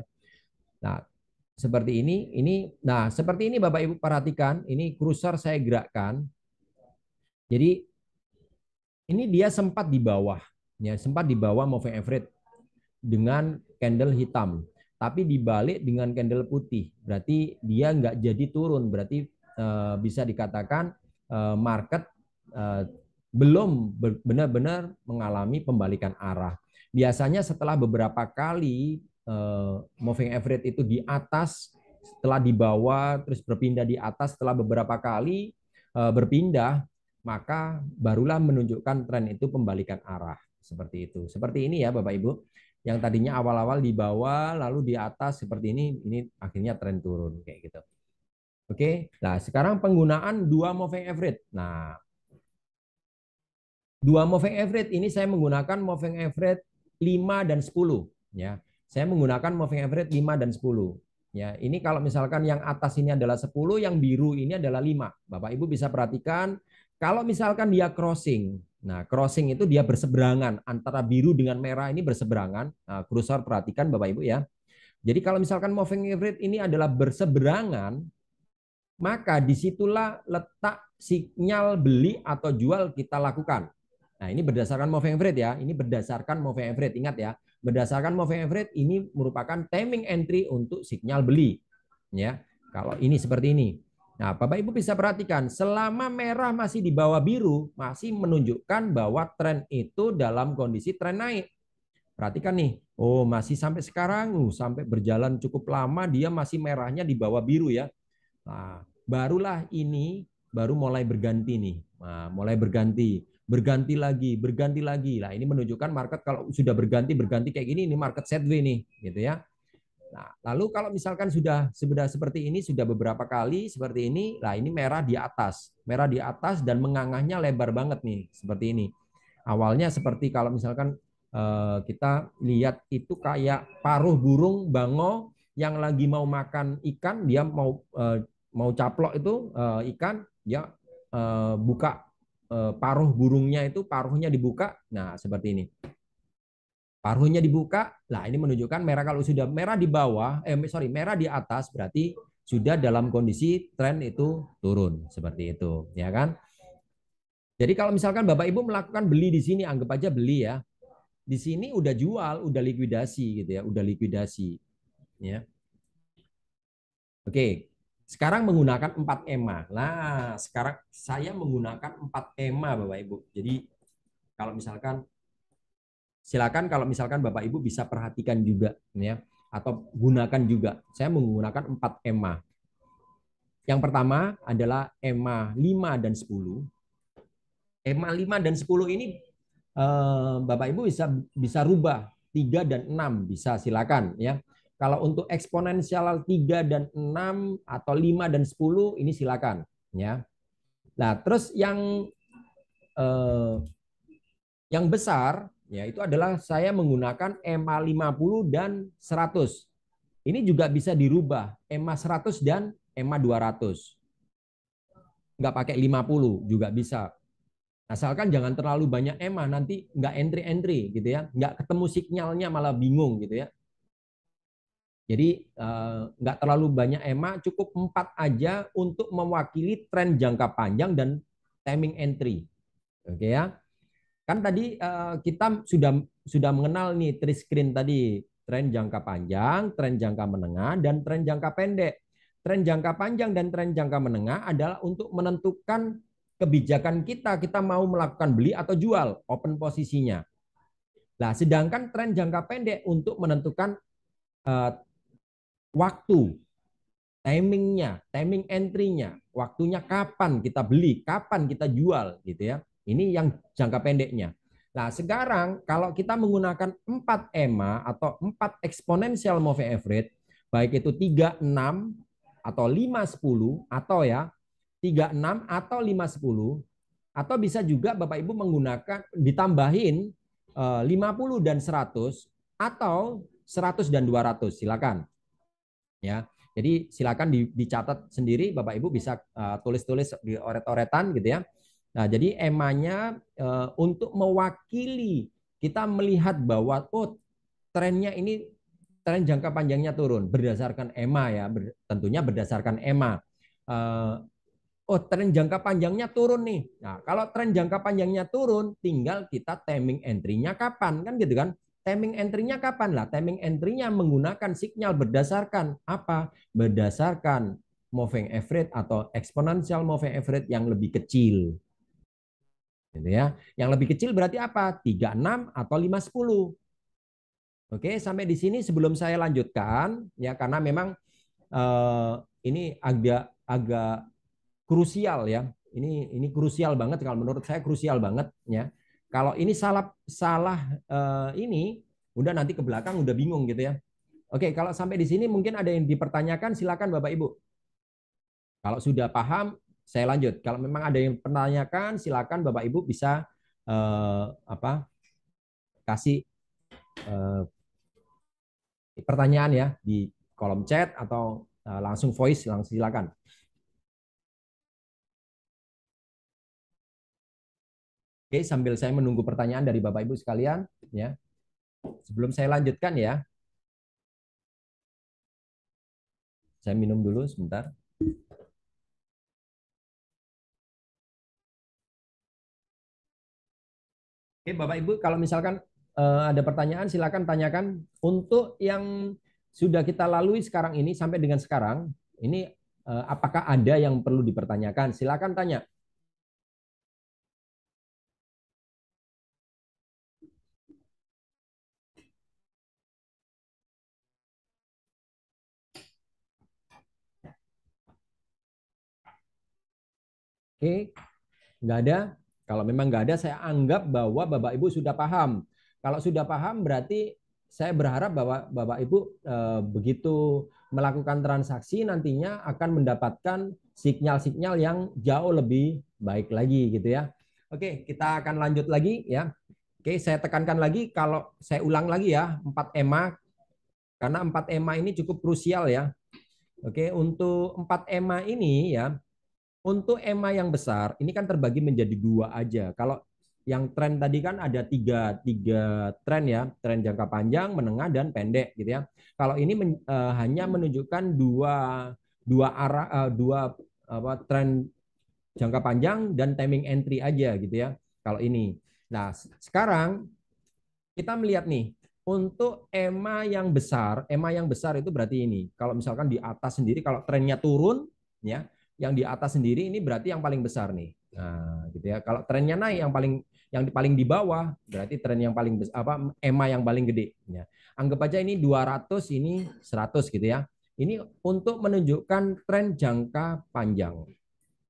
Nah, seperti ini, ini nah seperti ini Bapak Ibu perhatikan, ini cruiser saya gerakkan. Jadi ini dia sempat di bawah ya sempat di bawah moving average dengan candle hitam tapi dibalik dengan candle putih berarti dia nggak jadi turun berarti uh, bisa dikatakan uh, market uh, belum benar-benar mengalami pembalikan arah biasanya setelah beberapa kali moving average itu di atas setelah di bawah terus berpindah di atas setelah beberapa kali berpindah maka barulah menunjukkan tren itu pembalikan arah seperti itu. Seperti ini ya Bapak Ibu, yang tadinya awal-awal di bawah lalu di atas seperti ini, ini akhirnya tren turun kayak gitu. Oke, nah sekarang penggunaan dua moving average. Nah, dua moving average ini saya menggunakan moving average 5 dan 10 ya. Saya menggunakan moving average 5 dan 10. Ya, ini kalau misalkan yang atas ini adalah 10, yang biru ini adalah 5. Bapak Ibu bisa perhatikan kalau misalkan dia crossing, Nah, crossing itu dia berseberangan antara biru dengan merah ini berseberangan. Nah, cruiser perhatikan Bapak Ibu ya. Jadi kalau misalkan moving average ini adalah berseberangan, maka disitulah letak sinyal beli atau jual kita lakukan. Nah, ini berdasarkan moving average ya. Ini berdasarkan moving average. Ingat ya, berdasarkan moving average ini merupakan timing entry untuk sinyal beli. Ya, kalau ini seperti ini. Nah, Bapak Ibu bisa perhatikan, selama merah masih di bawah biru, masih menunjukkan bahwa tren itu dalam kondisi tren naik. Perhatikan nih, oh masih sampai sekarang, uh, sampai berjalan cukup lama, dia masih merahnya di bawah biru ya. Nah, barulah ini baru mulai berganti nih, nah, mulai berganti, berganti lagi, berganti lagi. Nah, ini menunjukkan market kalau sudah berganti berganti kayak gini, ini market sideways nih, gitu ya. Nah, lalu kalau misalkan sudah sudah seperti ini, sudah beberapa kali seperti ini, lah ini merah di atas, merah di atas dan mengangahnya lebar banget nih, seperti ini. Awalnya seperti kalau misalkan eh, kita lihat itu kayak paruh burung bango yang lagi mau makan ikan, dia mau eh, mau caplok itu eh, ikan, ya buka paruh burungnya itu paruhnya dibuka, nah seperti ini paruhnya dibuka. Nah, ini menunjukkan merah kalau sudah merah di bawah, eh sorry, merah di atas berarti sudah dalam kondisi tren itu turun seperti itu, ya kan? Jadi kalau misalkan Bapak Ibu melakukan beli di sini, anggap aja beli ya. Di sini udah jual, udah likuidasi gitu ya, udah likuidasi. Ya. Oke. Sekarang menggunakan 4 EMA. Nah, sekarang saya menggunakan 4 EMA Bapak Ibu. Jadi kalau misalkan silakan kalau misalkan Bapak Ibu bisa perhatikan juga ya atau gunakan juga. Saya menggunakan 4 EMA. Yang pertama adalah EMA 5 dan 10. EMA 5 dan 10 ini eh, Bapak Ibu bisa bisa rubah 3 dan 6 bisa silakan ya. Kalau untuk eksponensial 3 dan 6 atau 5 dan 10 ini silakan ya. Nah, terus yang eh, yang besar ya itu adalah saya menggunakan EMA 50 dan 100. Ini juga bisa dirubah EMA 100 dan EMA 200. Enggak pakai 50 juga bisa. Asalkan jangan terlalu banyak EMA, nanti nggak entry-entry gitu ya. Nggak ketemu sinyalnya malah bingung gitu ya. Jadi eh, nggak terlalu banyak EMA, cukup 4 aja untuk mewakili tren jangka panjang dan timing entry. Oke okay ya. Kan tadi uh, kita sudah sudah mengenal nih tri screen tadi, tren jangka panjang, tren jangka menengah dan tren jangka pendek. Tren jangka panjang dan tren jangka menengah adalah untuk menentukan kebijakan kita, kita mau melakukan beli atau jual, open posisinya. Nah, sedangkan tren jangka pendek untuk menentukan uh, waktu, timingnya, timing entry-nya, waktunya kapan kita beli, kapan kita jual, gitu ya. Ini yang jangka pendeknya. Nah, sekarang kalau kita menggunakan 4 EMA atau 4 exponential moving average, baik itu 36 atau 510 atau ya 36 atau 510 atau bisa juga Bapak Ibu menggunakan ditambahin 50 eh, dan 100 atau 100 dan 200. Silakan. Ya. Jadi silakan dicatat sendiri Bapak Ibu bisa eh, tulis-tulis di oret-oretan gitu ya. Nah, jadi emanya e, untuk mewakili kita melihat bahwa oh trennya ini tren jangka panjangnya turun berdasarkan EMA ya, ber, tentunya berdasarkan EMA. E, oh tren jangka panjangnya turun nih. Nah, kalau tren jangka panjangnya turun, tinggal kita timing entry-nya kapan kan gitu kan? Timing entry-nya kapan lah? Timing entry-nya menggunakan signal berdasarkan apa? Berdasarkan moving average atau exponential moving average yang lebih kecil. Gitu ya. Yang lebih kecil berarti apa? 36 atau 510. Oke, sampai di sini sebelum saya lanjutkan ya karena memang eh, ini agak agak krusial ya. Ini ini krusial banget kalau menurut saya krusial banget ya. Kalau ini salah salah eh, ini udah nanti ke belakang udah bingung gitu ya. Oke, kalau sampai di sini mungkin ada yang dipertanyakan silakan Bapak Ibu. Kalau sudah paham saya lanjut. Kalau memang ada yang pertanyakan, silakan Bapak Ibu bisa eh, apa kasih eh, pertanyaan ya di kolom chat atau eh, langsung voice, langsung silakan. Oke, sambil saya menunggu pertanyaan dari Bapak Ibu sekalian, ya. Sebelum saya lanjutkan ya, saya minum dulu sebentar. Oke, Bapak Ibu, kalau misalkan uh, ada pertanyaan silakan tanyakan. Untuk yang sudah kita lalui sekarang ini sampai dengan sekarang, ini uh, apakah ada yang perlu dipertanyakan? Silakan tanya. Oke, nggak ada. Kalau memang nggak ada, saya anggap bahwa Bapak Ibu sudah paham. Kalau sudah paham, berarti saya berharap bahwa Bapak Ibu e, begitu melakukan transaksi nantinya akan mendapatkan sinyal-sinyal yang jauh lebih baik lagi gitu ya. Oke, kita akan lanjut lagi ya. Oke, saya tekankan lagi kalau saya ulang lagi ya 4 EMA karena 4 EMA ini cukup krusial ya. Oke, untuk 4 EMA ini ya, untuk EMA yang besar, ini kan terbagi menjadi dua aja. Kalau yang tren tadi kan ada tiga, tiga tren ya, tren jangka panjang, menengah, dan pendek gitu ya. Kalau ini men, uh, hanya menunjukkan dua, dua arah, uh, dua apa, tren jangka panjang dan timing entry aja gitu ya. Kalau ini. Nah sekarang kita melihat nih untuk EMA yang besar, EMA yang besar itu berarti ini. Kalau misalkan di atas sendiri, kalau trennya turun, ya yang di atas sendiri ini berarti yang paling besar nih. Nah, gitu ya. Kalau trennya naik yang paling yang di paling di bawah berarti tren yang paling besar, apa EMA yang paling gede ya. Anggap aja ini 200 ini 100 gitu ya. Ini untuk menunjukkan tren jangka panjang.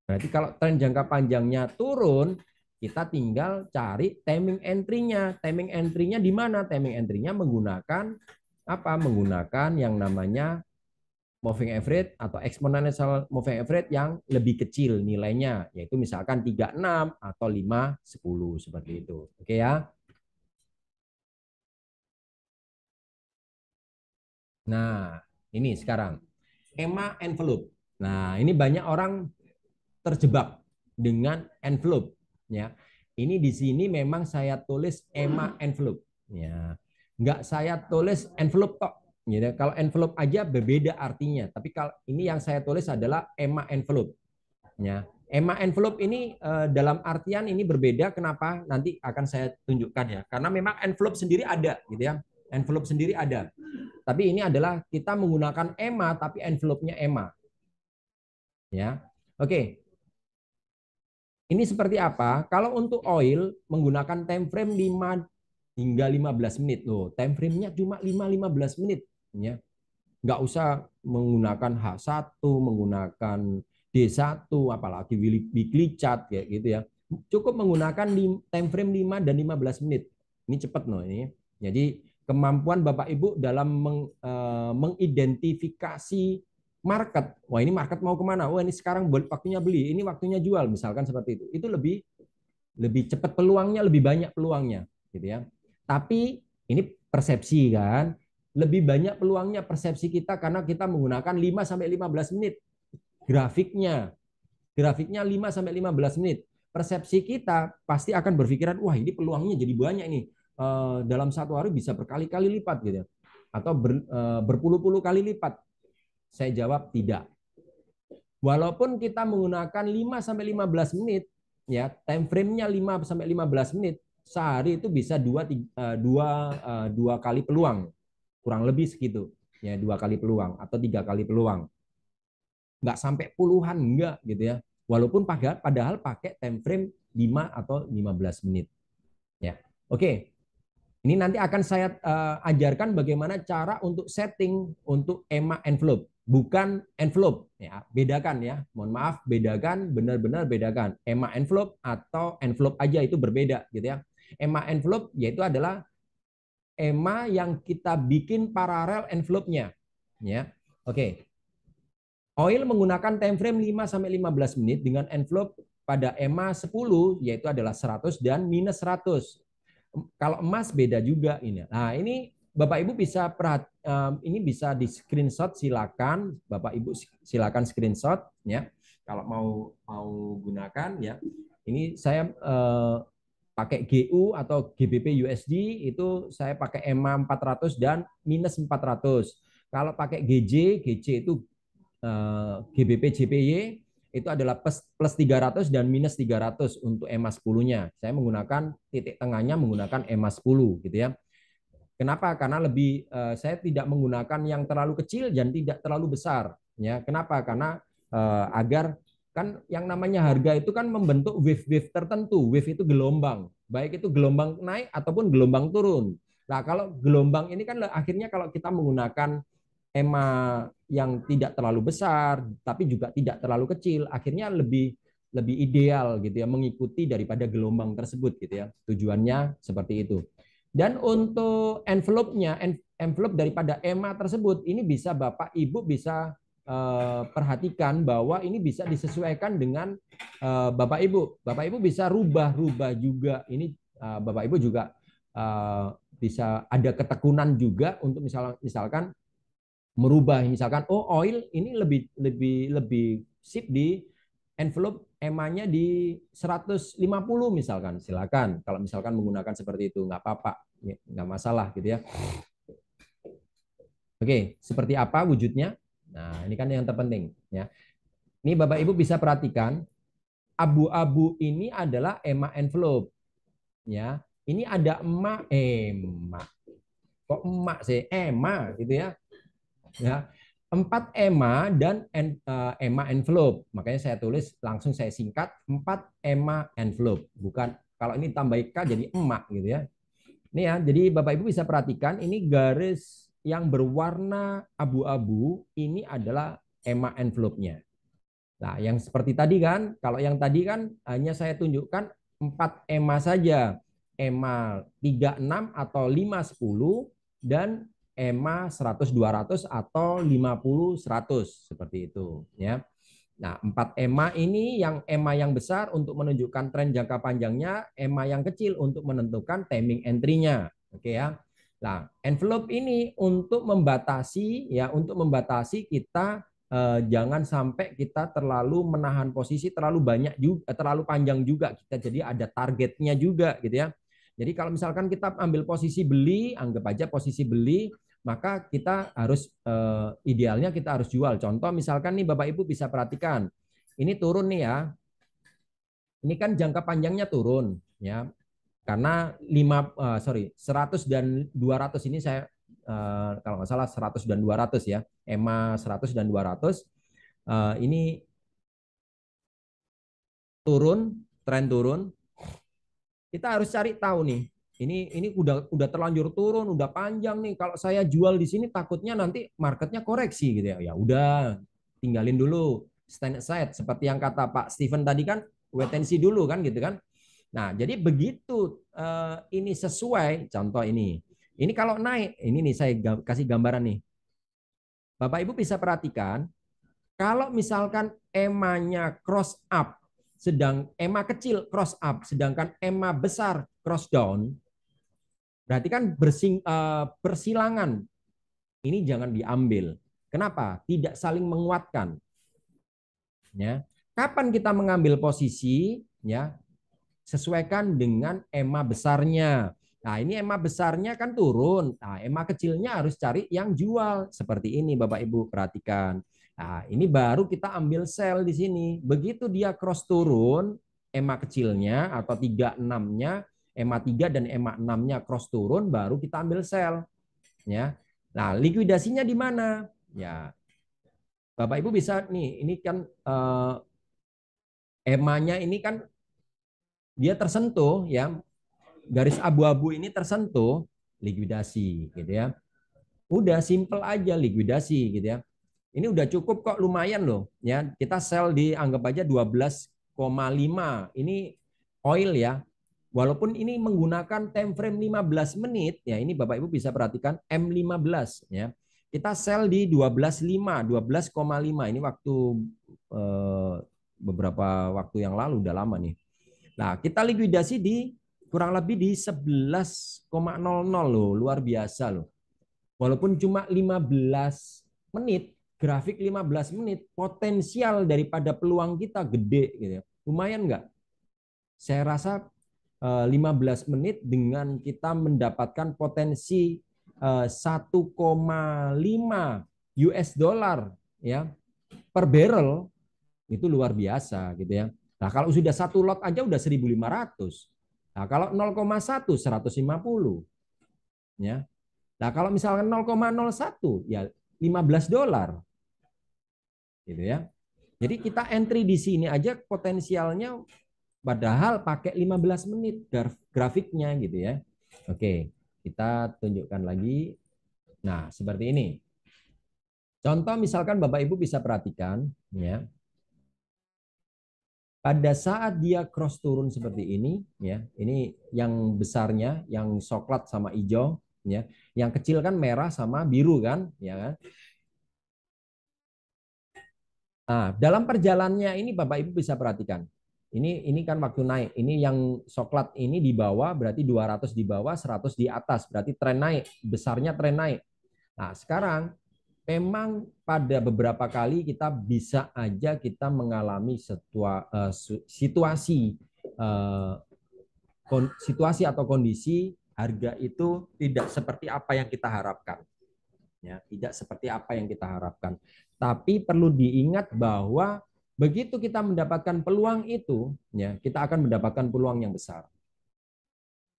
Berarti kalau tren jangka panjangnya turun, kita tinggal cari timing entry-nya. Timing entry-nya di mana? Timing entry-nya menggunakan apa? Menggunakan yang namanya moving average atau exponential moving average yang lebih kecil nilainya yaitu misalkan 36 atau 510 seperti itu. Oke okay ya. Nah, ini sekarang EMA envelope. Nah, ini banyak orang terjebak dengan envelope ya. Ini di sini memang saya tulis EMA envelope ya. Enggak saya tulis envelope tok Gitu ya, kalau envelope aja berbeda artinya, tapi kalau ini yang saya tulis adalah EMA envelope. Ya, EMA envelope ini eh, dalam artian ini berbeda. Kenapa? Nanti akan saya tunjukkan ya. Karena memang envelope sendiri ada, gitu ya. Envelope sendiri ada. Tapi ini adalah kita menggunakan EMA, tapi envelope-nya EMA. Ya, oke. Ini seperti apa? Kalau untuk oil menggunakan time frame 5 hingga 15 menit. Loh, time frame-nya cuma 5 15 menit ya nggak usah menggunakan H1 menggunakan D1 apalagi weekly chart kayak gitu ya cukup menggunakan time frame 5 dan 15 menit ini cepat no ini jadi kemampuan Bapak Ibu dalam meng, uh, mengidentifikasi market. Wah ini market mau kemana? Wah ini sekarang waktunya beli, ini waktunya jual, misalkan seperti itu. Itu lebih lebih cepat peluangnya, lebih banyak peluangnya, gitu ya. Tapi ini persepsi kan lebih banyak peluangnya persepsi kita karena kita menggunakan 5 sampai 15 menit grafiknya. Grafiknya 5 sampai 15 menit. Persepsi kita pasti akan berpikiran, wah ini peluangnya jadi banyak nih. Eh, dalam satu hari bisa berkali-kali lipat gitu atau ber, eh, berpuluh-puluh kali lipat. Saya jawab tidak. Walaupun kita menggunakan 5 sampai 15 menit ya, time frame-nya 5 sampai 15 menit, sehari itu bisa dua, tiga, eh, dua, dua kali peluang kurang lebih segitu ya dua kali peluang atau tiga kali peluang nggak sampai puluhan enggak gitu ya walaupun padahal, padahal pakai time frame 5 atau 15 menit ya oke ini nanti akan saya uh, ajarkan bagaimana cara untuk setting untuk EMA envelope bukan envelope ya bedakan ya mohon maaf bedakan benar-benar bedakan EMA envelope atau envelope aja itu berbeda gitu ya EMA envelope yaitu adalah EMA yang kita bikin paralel envelope-nya. Ya. Oke. Okay. Oil menggunakan time frame 5 sampai 15 menit dengan envelope pada EMA 10 yaitu adalah 100 dan minus 100. Kalau emas beda juga ini. Nah, ini Bapak Ibu bisa perhat ini bisa di screenshot silakan Bapak Ibu silakan screenshot ya. Kalau mau mau gunakan ya. Ini saya eh, pakai GU atau GBP USD itu saya pakai e EMA 400 dan minus 400. Kalau pakai GJ, GJ itu eh, GBP JPY itu adalah plus, plus 300 dan minus 300 untuk EMA 10-nya. Saya menggunakan titik tengahnya menggunakan EMA 10 gitu ya. Kenapa? Karena lebih eh, saya tidak menggunakan yang terlalu kecil dan tidak terlalu besar ya. Kenapa? Karena eh, agar kan yang namanya harga itu kan membentuk wave-wave tertentu. Wave itu gelombang, baik itu gelombang naik ataupun gelombang turun. Nah, kalau gelombang ini kan akhirnya kalau kita menggunakan EMA yang tidak terlalu besar tapi juga tidak terlalu kecil, akhirnya lebih lebih ideal gitu ya mengikuti daripada gelombang tersebut gitu ya. Tujuannya seperti itu. Dan untuk envelope-nya, envelope daripada EMA tersebut ini bisa Bapak Ibu bisa Eh, perhatikan bahwa ini bisa disesuaikan dengan eh, Bapak Ibu. Bapak Ibu bisa rubah-rubah juga. Ini eh, Bapak Ibu juga bisa ada ketekunan juga untuk misalkan misalkan merubah misalkan oh oil ini lebih lebih lebih sip di envelope emanya di 150 misalkan silakan kalau misalkan menggunakan seperti itu nggak apa-apa nggak masalah gitu ya oke seperti apa wujudnya Nah, ini kan yang terpenting ya. Ini Bapak Ibu bisa perhatikan abu-abu ini adalah ema envelope. Ya, ini ada emak ema Kok emak sih? Ema gitu ya. Ya. Empat ema dan eh, ema envelope. Makanya saya tulis langsung saya singkat empat ema envelope. Bukan kalau ini tambah k jadi emak gitu ya. Ini ya, jadi Bapak Ibu bisa perhatikan ini garis yang berwarna abu-abu ini adalah EMA envelope-nya. Nah, yang seperti tadi kan, kalau yang tadi kan hanya saya tunjukkan 4 EMA saja. EMA 36 atau 510 dan EMA 100 200 atau 50 100 seperti itu ya. Nah, 4 EMA ini yang EMA yang besar untuk menunjukkan tren jangka panjangnya, EMA yang kecil untuk menentukan timing entry-nya. Oke ya. Nah, hmm. envelope ini untuk membatasi ya, untuk membatasi kita eh, jangan sampai kita terlalu menahan posisi terlalu banyak juga, eh, terlalu panjang juga kita jadi ada targetnya juga gitu ya. Jadi kalau misalkan kita ambil posisi beli, anggap aja posisi beli, maka kita harus eh, idealnya kita harus jual. Contoh misalkan nih Bapak Ibu bisa perhatikan. Ini turun nih ya. Ini kan jangka panjangnya turun ya. Karena 5 uh, eh, sorry, 100 dan 200 ini saya uh, kalau nggak salah 100 dan 200 ya. EMA 100 dan 200 uh, eh, ini turun, tren turun. Kita harus cari tahu nih ini ini udah udah terlanjur turun, udah panjang nih. Kalau saya jual di sini takutnya nanti marketnya koreksi gitu ya. Ya udah, tinggalin dulu stand aside seperti yang kata Pak Steven tadi kan wait and see dulu kan gitu kan. Nah, jadi begitu eh, ini sesuai contoh ini. Ini kalau naik, ini nih saya kasih gambaran nih. Bapak Ibu bisa perhatikan kalau misalkan emanya cross up sedang ema kecil cross up sedangkan ema besar cross down berarti kan bersing, uh, persilangan ini jangan diambil. Kenapa? Tidak saling menguatkan. Ya. Kapan kita mengambil posisi ya sesuaikan dengan EMA besarnya. Nah, ini EMA besarnya kan turun. Nah, EMA kecilnya harus cari yang jual. Seperti ini Bapak Ibu perhatikan. Nah, ini baru kita ambil sel di sini. Begitu dia cross turun, EMA kecilnya atau 36-nya, EMA 3 dan EMA 6-nya cross turun, baru kita ambil sel. Ya. Nah, likuidasinya di mana? Ya. Bapak Ibu bisa nih, ini kan eh, EMA-nya ini kan dia tersentuh ya garis abu-abu ini tersentuh likuidasi gitu ya. Udah simple aja likuidasi gitu ya. Ini udah cukup kok lumayan loh ya. Kita sell di anggap aja 12,5. Ini oil ya. Walaupun ini menggunakan time frame 15 menit ya ini Bapak Ibu bisa perhatikan M15 ya. Kita sell di 12,5, 12,5 ini waktu eh, beberapa waktu yang lalu udah lama nih Nah, kita likuidasi di kurang lebih di 11,00 loh, luar biasa loh. Walaupun cuma 15 menit, grafik 15 menit, potensial daripada peluang kita gede gitu ya. Lumayan nggak? Saya rasa 15 eh, menit dengan kita mendapatkan potensi 1,5 eh, US dollar ya per barrel itu luar biasa gitu ya. Nah, kalau sudah satu lot aja udah 1.500. Nah, kalau 0,1 150. Ya. Nah, kalau misalkan 0,01 ya 15 dolar. Gitu ya. Jadi kita entry di sini aja potensialnya padahal pakai 15 menit grafiknya gitu ya. Oke, kita tunjukkan lagi. Nah, seperti ini. Contoh misalkan Bapak Ibu bisa perhatikan ya pada saat dia cross turun seperti ini ya ini yang besarnya yang coklat sama hijau ya yang kecil kan merah sama biru kan ya kan nah, dalam perjalannya ini bapak ibu bisa perhatikan ini ini kan waktu naik ini yang coklat ini di bawah berarti 200 di bawah 100 di atas berarti tren naik besarnya tren naik nah sekarang memang pada beberapa kali kita bisa aja kita mengalami setua, uh, eh, situasi uh, kon, situasi atau kondisi harga itu tidak seperti apa yang kita harapkan. Ya, tidak seperti apa yang kita harapkan. Tapi perlu diingat bahwa begitu kita mendapatkan peluang itu, ya, kita akan mendapatkan peluang yang besar.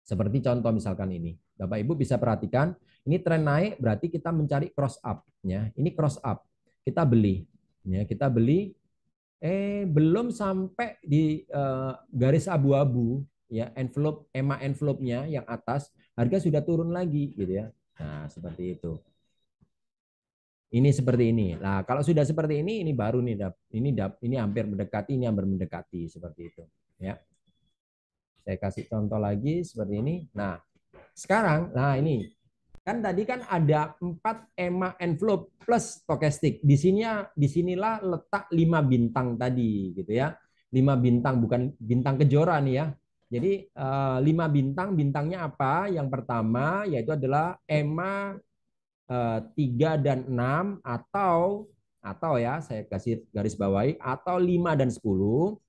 Seperti contoh misalkan ini. Bapak Ibu bisa perhatikan, ini tren naik berarti kita mencari cross up ya. Ini cross up. Kita beli ya, kita beli eh belum sampai di eh, garis abu-abu ya envelope EMA envelope-nya yang atas harga sudah turun lagi gitu ya. Nah, seperti itu. Ini seperti ini. Nah, kalau sudah seperti ini ini baru nih ini ini hampir mendekati, ini hampir mendekati seperti itu, ya. Saya kasih contoh lagi seperti ini. Nah, sekarang, nah ini. Kan tadi kan ada 4 EMA envelope plus stokastik. Di sini di sinilah letak lima bintang tadi gitu ya. Lima bintang bukan bintang kejora nih ya. Jadi eh, lima bintang bintangnya apa? Yang pertama yaitu adalah EMA eh, tiga dan enam atau atau ya saya kasih garis bawahi atau lima dan sepuluh.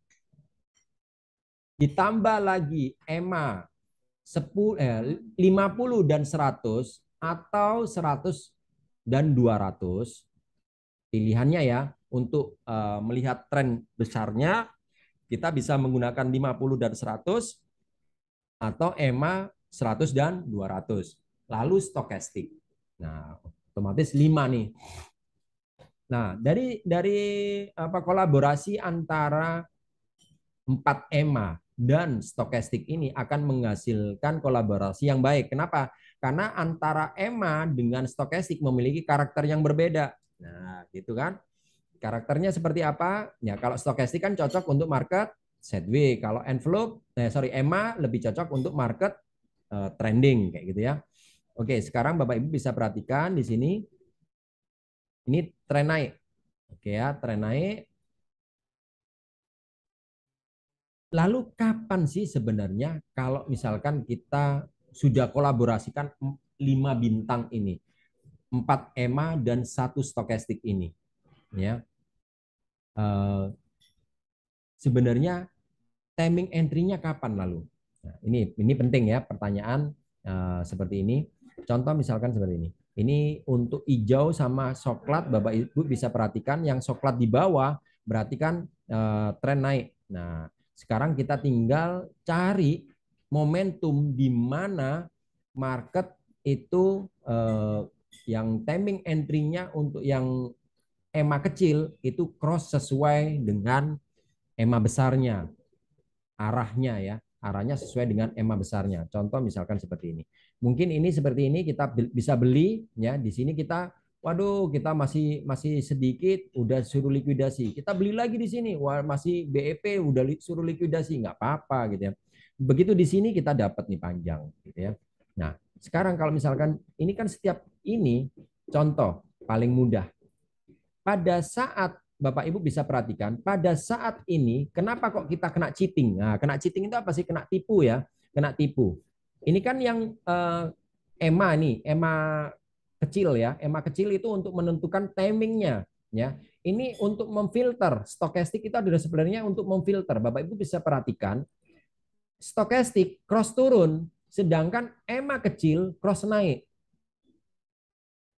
Ditambah lagi EMA 10, eh, 50 dan 100 atau 100 dan 200 pilihannya ya untuk uh, melihat tren besarnya kita bisa menggunakan 50 dan 100 atau EMA 100 dan 200 lalu stokastik nah otomatis 5 nih nah dari dari apa kolaborasi antara 4 EMA dan stokastik ini akan menghasilkan kolaborasi yang baik. Kenapa? Karena antara EMA dengan stokastik memiliki karakter yang berbeda. Nah, gitu kan? Karakternya seperti apa? Ya, kalau stokastik kan cocok untuk market sideways. Kalau envelope, eh, sorry, EMA lebih cocok untuk market eh, trending kayak gitu ya. Oke, sekarang Bapak Ibu bisa perhatikan di sini ini tren naik. Oke ya, tren naik. Lalu kapan sih sebenarnya kalau misalkan kita sudah kolaborasikan lima bintang ini, empat EMA dan satu stokastik ini, ya uh, sebenarnya timing entry-nya kapan lalu? Nah, ini ini penting ya pertanyaan uh, seperti ini. Contoh misalkan seperti ini. Ini untuk hijau sama coklat Bapak Ibu bisa perhatikan yang coklat di bawah berarti kan uh, tren naik. Nah, sekarang kita tinggal cari momentum di mana market itu eh, yang timing entry-nya untuk yang EMA kecil itu cross sesuai dengan EMA besarnya. Arahnya ya, arahnya sesuai dengan EMA besarnya. Contoh misalkan seperti ini. Mungkin ini seperti ini kita bisa beli ya, di sini kita Waduh, kita masih masih sedikit, udah suruh likuidasi. Kita beli lagi di sini, wah masih BEP, udah li, suruh likuidasi, nggak apa-apa gitu ya. Begitu di sini kita dapat nih panjang gitu ya. Nah, sekarang kalau misalkan ini kan setiap ini contoh paling mudah. Pada saat Bapak Ibu bisa perhatikan, pada saat ini kenapa kok kita kena cheating? Nah, kena cheating itu apa sih? Kena tipu ya, kena tipu. Ini kan yang eh, EMA nih, EMA kecil ya. EMA kecil itu untuk menentukan timingnya ya. Ini untuk memfilter. Stokastik itu adalah sebenarnya untuk memfilter. Bapak Ibu bisa perhatikan stokastik cross turun sedangkan EMA kecil cross naik.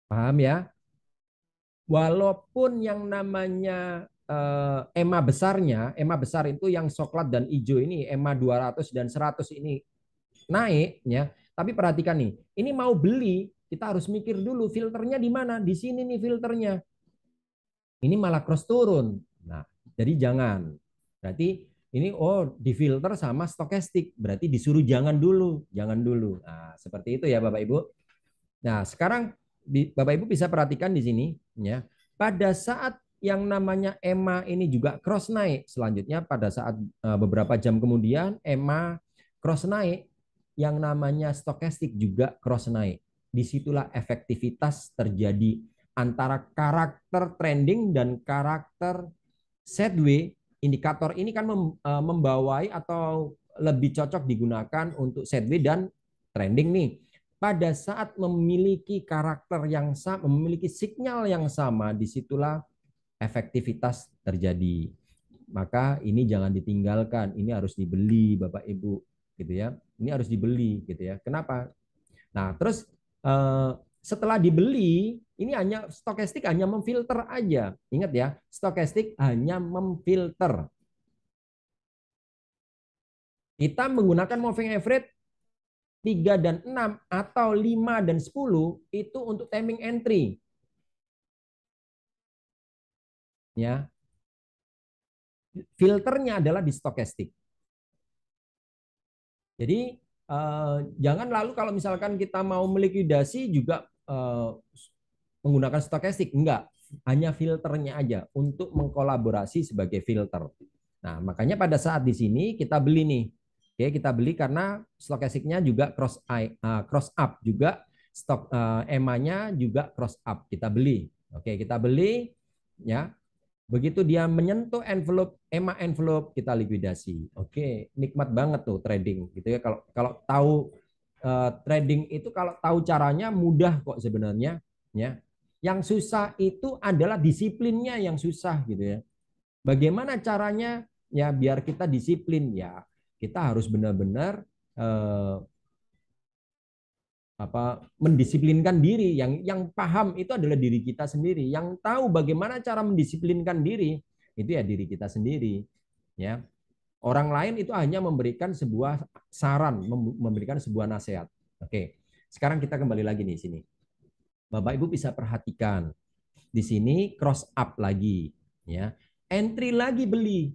Paham ya? Walaupun yang namanya eh, EMA besarnya, EMA besar itu yang coklat dan hijau ini, EMA 200 dan 100 ini naik ya. Tapi perhatikan nih, ini mau beli kita harus mikir dulu filternya di mana? Di sini nih filternya. Ini malah cross turun. Nah, jadi jangan. Berarti ini oh di filter sama stokastik. Berarti disuruh jangan dulu, jangan dulu. Nah, seperti itu ya Bapak Ibu. Nah, sekarang Bapak Ibu bisa perhatikan di sini ya. Pada saat yang namanya EMA ini juga cross naik. Selanjutnya pada saat eh, beberapa jam kemudian EMA cross naik, yang namanya stokastik juga cross naik disitulah efektivitas terjadi antara karakter trending dan karakter sideway. Indikator ini kan e, membawai atau lebih cocok digunakan untuk sideway dan trending nih. Pada saat memiliki karakter yang sama, memiliki sinyal yang sama, disitulah efektivitas terjadi. Maka ini jangan ditinggalkan, ini harus dibeli Bapak Ibu gitu ya. Ini harus dibeli gitu ya. Kenapa? Nah, terus Eh, setelah dibeli ini hanya stokastik hanya memfilter aja. Ingat ya, stokastik hanya memfilter. Kita menggunakan moving average 3 dan 6 atau 5 dan 10 itu untuk timing entry. Ya. Filternya adalah di stokastik. Jadi Eh, jangan lalu kalau misalkan kita mau melikuidasi juga uh, menggunakan stokastik, enggak. Hanya filternya aja untuk mengkolaborasi sebagai filter. Nah, makanya pada saat di sini kita beli nih. Oke, kita beli karena stokastiknya juga cross uh, cross up juga stok uh, ema juga cross up kita beli. Oke, kita beli ya. Begitu dia menyentuh envelope, EMA envelope kita likuidasi. Oke, nikmat banget tuh trading gitu ya. Kalau kalau tahu uh, trading itu kalau tahu caranya mudah kok sebenarnya ya. Yang susah itu adalah disiplinnya yang susah gitu ya. Bagaimana caranya ya biar kita disiplin ya. Kita harus benar-benar uh, apa mendisiplinkan diri yang yang paham itu adalah diri kita sendiri yang tahu bagaimana cara mendisiplinkan diri itu ya diri kita sendiri ya orang lain itu hanya memberikan sebuah saran memberikan sebuah nasihat oke sekarang kita kembali lagi nih sini bapak ibu bisa perhatikan di sini cross up lagi ya entry lagi beli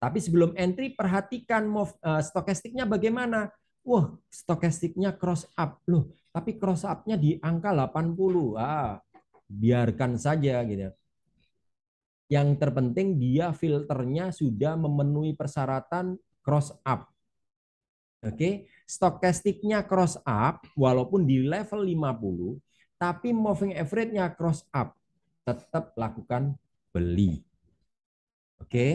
tapi sebelum entry perhatikan eh, stokastiknya bagaimana wah stokastiknya cross up loh, tapi cross up-nya di angka 80. Ah, biarkan saja gitu. Yang terpenting dia filternya sudah memenuhi persyaratan cross up. Oke, okay? stokastiknya cross up walaupun di level 50, tapi moving average-nya cross up. Tetap lakukan beli. Oke. Okay?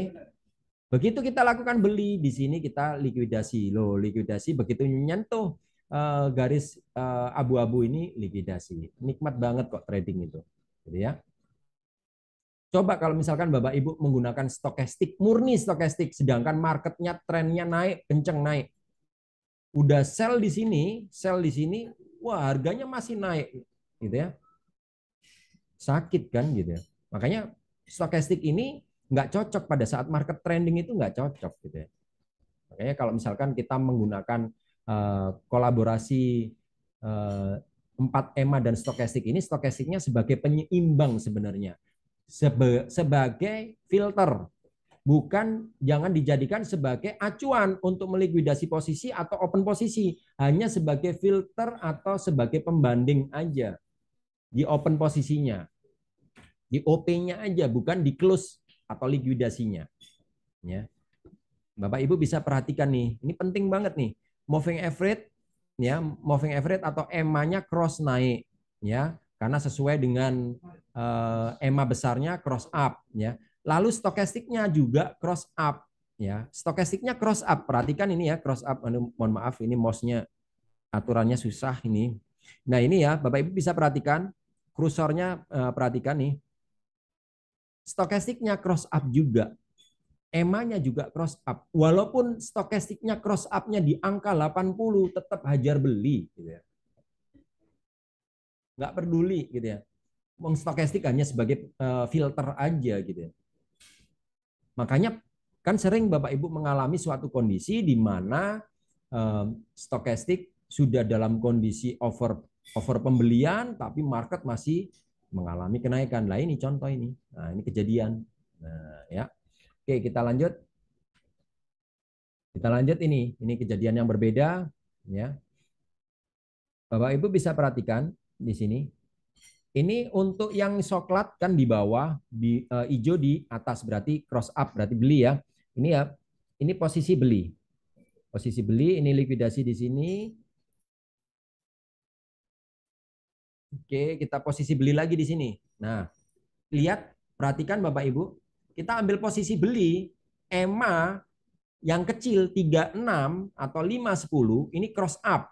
Begitu kita lakukan beli, di sini kita likuidasi. Loh, likuidasi begitu nyentuh uh, garis eh, abu-abu ini likuidasi. Nikmat banget kok trading itu. Gitu ya. Coba kalau misalkan Bapak Ibu menggunakan stokastik, murni stokastik, sedangkan marketnya trennya naik, kenceng naik. Udah sell di sini, sell di sini, wah harganya masih naik gitu ya. Sakit kan gitu ya. Makanya stokastik ini nggak cocok pada saat market trending itu nggak cocok gitu ya. Makanya kalau misalkan kita menggunakan uh, kolaborasi uh, eh, 4 EMA dan stokastik ini stokastiknya sebagai penyeimbang sebenarnya. Seba, sebagai filter. Bukan jangan dijadikan sebagai acuan untuk melikuidasi posisi atau open posisi, hanya sebagai filter atau sebagai pembanding aja di open posisinya. Di OP-nya aja bukan di close atau likuidasinya. Ya. Bapak Ibu bisa perhatikan nih, ini penting banget nih. Moving average ya, moving average atau EMA-nya cross naik ya, karena sesuai dengan uh, eh, EMA besarnya cross up ya. Lalu stokastiknya juga cross up ya. Stokastiknya cross up. Perhatikan ini ya, cross up. Mohon maaf ini mouse-nya aturannya susah ini. Nah, ini ya Bapak Ibu bisa perhatikan kursornya eh, perhatikan nih stokastiknya cross up juga. EMA-nya juga cross up. Walaupun stokastiknya cross up-nya di angka 80 tetap hajar beli gitu ya. Nggak peduli gitu ya. Wong stokastik hanya sebagai eh, filter aja gitu ya. Makanya kan sering Bapak Ibu mengalami suatu kondisi di mana eh, stokastik sudah dalam kondisi over over pembelian tapi market masih mengalami kenaikan. Lah ini contoh ini. Nah, ini kejadian. Nah, ya. Oke, kita lanjut. Kita lanjut ini. Ini kejadian yang berbeda, ya. Bapak Ibu bisa perhatikan di sini. Ini untuk yang coklat kan di bawah, di uh, hijau di atas berarti cross up berarti beli ya. Ini ya. Ini posisi beli. Posisi beli, ini likuidasi di sini, Oke, kita posisi beli lagi di sini. Nah, lihat, perhatikan Bapak Ibu. Kita ambil posisi beli, EMA yang kecil 36 atau 510 ini cross up.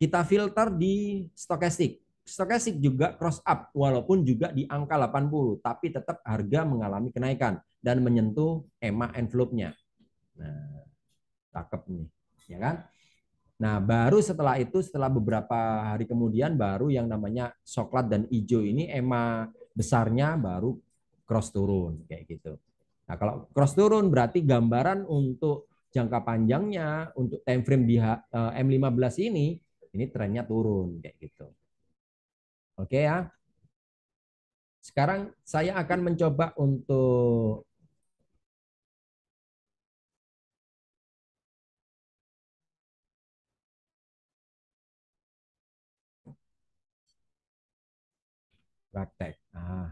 Kita filter di stokastik. Stokastik juga cross up walaupun juga di angka 80 tapi tetap harga mengalami kenaikan dan menyentuh EMA envelope-nya. Nah, cakep nih, ya kan? Nah, baru setelah itu, setelah beberapa hari kemudian, baru yang namanya coklat dan hijau ini ema besarnya baru cross turun kayak gitu. Nah, kalau cross turun berarti gambaran untuk jangka panjangnya untuk time frame di eh, M15 ini ini trennya turun kayak gitu. Oke ya. Sekarang saya akan mencoba untuk Praktek. Ah.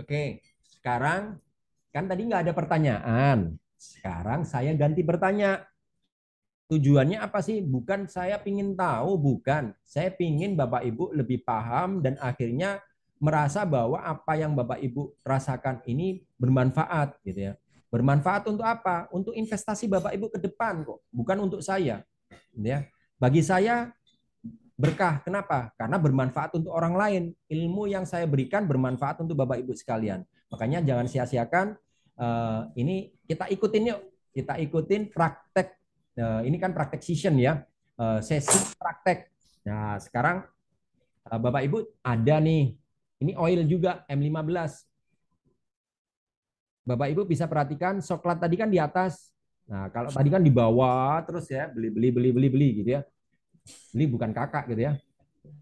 Oke, sekarang kan tadi nggak ada pertanyaan. Sekarang saya ganti bertanya. Tujuannya apa sih? Bukan saya pingin tahu, bukan. Saya pingin Bapak Ibu lebih paham dan akhirnya merasa bahwa apa yang Bapak Ibu rasakan ini bermanfaat gitu ya. Bermanfaat untuk apa? Untuk investasi Bapak Ibu ke depan kok, bukan untuk saya. Gitu ya. Bagi saya berkah. Kenapa? Karena bermanfaat untuk orang lain. Ilmu yang saya berikan bermanfaat untuk Bapak Ibu sekalian. Makanya jangan sia-siakan eh, ini kita ikutin yuk. Kita ikutin praktek. Eh, ini kan praktek session ya. Eh, sesi praktek. Nah, sekarang Bapak Ibu ada nih. Ini oil juga M15. Bapak Ibu bisa perhatikan coklat tadi kan di atas. Nah, kalau tadi kan di bawah terus ya, beli beli beli beli beli gitu ya. Beli bukan kakak gitu ya.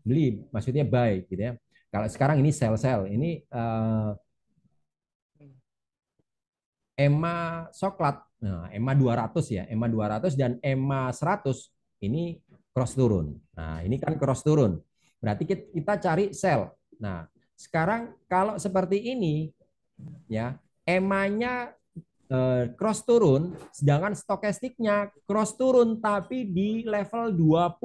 Beli maksudnya buy gitu ya. Kalau sekarang ini sell-sell ini uh, eh, EMA coklat, nah, EMA 200 ya, EMA 200 dan EMA 100 ini cross turun. Nah, ini kan cross turun. Berarti kita cari sell Nah, sekarang kalau seperti ini ya, emanya Eh, cross turun, sedangkan stokastiknya cross turun tapi di level 20.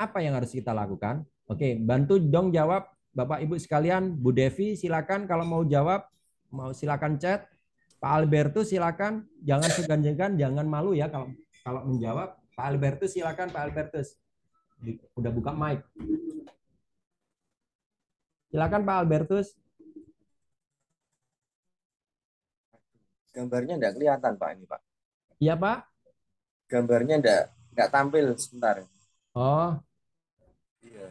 Apa yang harus kita lakukan? Oke, bantu dong jawab Bapak Ibu sekalian, Bu Devi silakan kalau mau jawab mau silakan chat. Pak Albertus silakan, jangan segan-segan, jangan malu ya kalau kalau menjawab. Pak Albertus silakan Pak Albertus. Udah buka mic. Silakan Pak Albertus. Gambarnya enggak kelihatan, Pak, ini, Pak. Iya, Pak. Gambarnya enggak enggak tampil sebentar. Oh. Iya.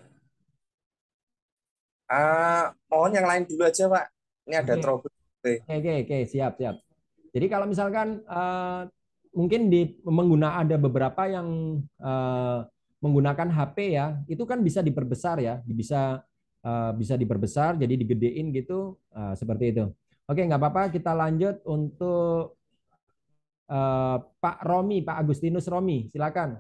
Ah, mohon yang lain dulu aja, Pak. Ini ada okay. trouble. Oke, okay, oke, okay, siap, siap. Jadi kalau misalkan uh, mungkin di mengguna ada beberapa yang uh, menggunakan HP ya, itu kan bisa diperbesar ya, bisa uh, bisa diperbesar, jadi digedein gitu, uh, seperti itu. Oke, nggak apa-apa. Kita lanjut untuk uh, Pak Romi, Pak Agustinus Romi, silakan.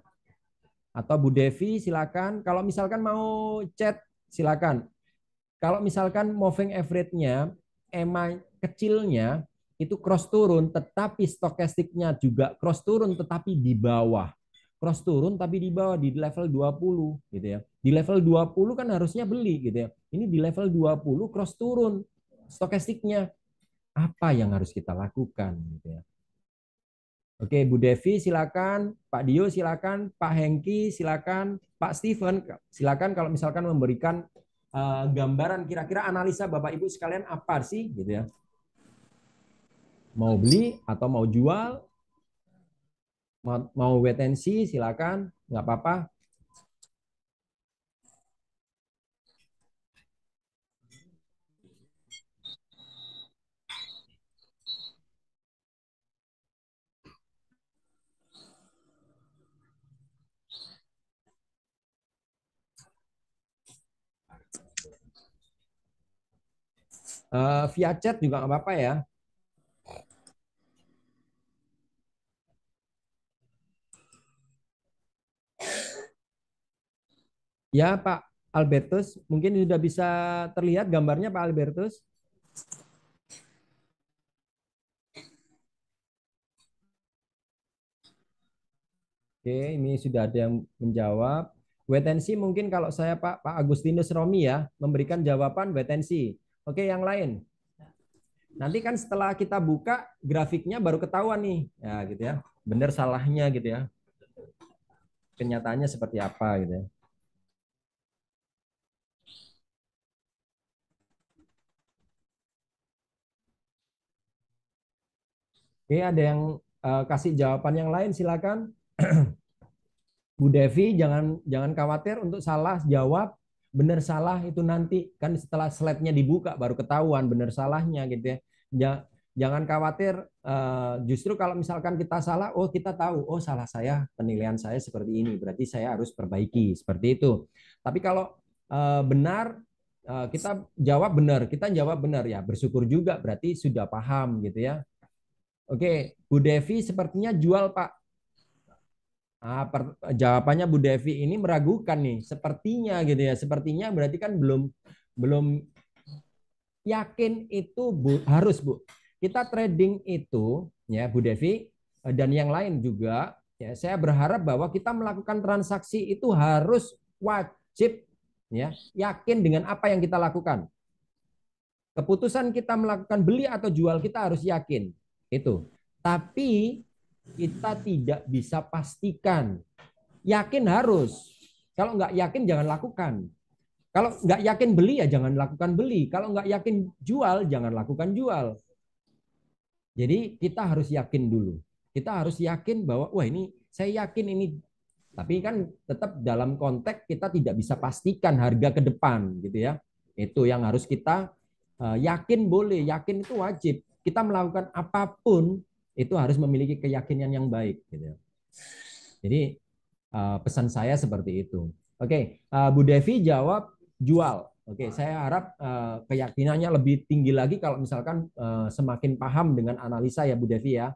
Atau Bu Devi, silakan. Kalau misalkan mau chat, silakan. Kalau misalkan moving average-nya, EMA kecilnya itu cross turun, tetapi stokastiknya juga cross turun, tetapi di bawah. Cross turun tapi di bawah di level 20 gitu ya. Di level 20 kan harusnya beli gitu ya. Ini di level 20 cross turun stokastiknya apa yang harus kita lakukan gitu ya. Oke, Bu Devi silakan, Pak Dio silakan, Pak Hengki silakan, Pak Steven silakan kalau misalkan memberikan uh, gambaran kira-kira analisa Bapak Ibu sekalian apa sih gitu ya. Mau beli atau mau jual? Mau, mau wait and see silakan, nggak apa-apa. Uh, via chat juga nggak apa-apa ya. Ya Pak Albertus, mungkin sudah bisa terlihat gambarnya Pak Albertus. Oke, ini sudah ada yang menjawab. Wetensi mungkin kalau saya Pak Pak Agustinus Romi ya memberikan jawaban wetensi. Oke, yang lain. Nanti kan setelah kita buka grafiknya baru ketahuan nih, ya gitu ya. Benar salahnya gitu ya. Kenyataannya seperti apa gitu ya. Oke, ada yang uh, kasih jawaban yang lain silakan. [clears throat] Bu Devi jangan jangan khawatir untuk salah jawab benar salah itu nanti kan setelah slide-nya dibuka baru ketahuan benar salahnya gitu ya jangan khawatir eh, justru kalau misalkan kita salah oh kita tahu oh salah saya penilaian saya seperti ini berarti saya harus perbaiki seperti itu tapi kalau eh, benar eh, kita jawab benar kita jawab benar ya bersyukur juga berarti sudah paham gitu ya oke Bu Devi sepertinya jual Pak Ah, per, jawabannya Bu Devi ini meragukan nih, sepertinya gitu ya. Sepertinya berarti kan belum belum yakin itu Bu harus Bu. Kita trading itu ya Bu Devi eh, dan yang lain juga ya saya berharap bahwa kita melakukan transaksi itu harus wajib ya yakin dengan apa yang kita lakukan. Keputusan kita melakukan beli atau jual kita harus yakin itu. Tapi kita tidak bisa pastikan. Yakin harus. Kalau nggak yakin jangan lakukan. Kalau nggak yakin beli ya jangan lakukan beli. Kalau nggak yakin jual jangan lakukan jual. Jadi kita harus yakin dulu. Kita harus yakin bahwa wah ini saya yakin ini tapi kan tetap dalam konteks kita tidak bisa pastikan harga ke depan gitu ya. Itu yang harus kita eh, yakin boleh, yakin itu wajib. Kita melakukan apapun itu harus memiliki keyakinan yang baik. Gitu. Ya. Jadi uh, pesan saya seperti itu. Oke, okay, uh, eh, Bu Devi jawab jual. Oke, okay, saya harap uh, keyakinannya lebih tinggi lagi kalau misalkan uh, semakin paham dengan analisa ya Bu Devi ya.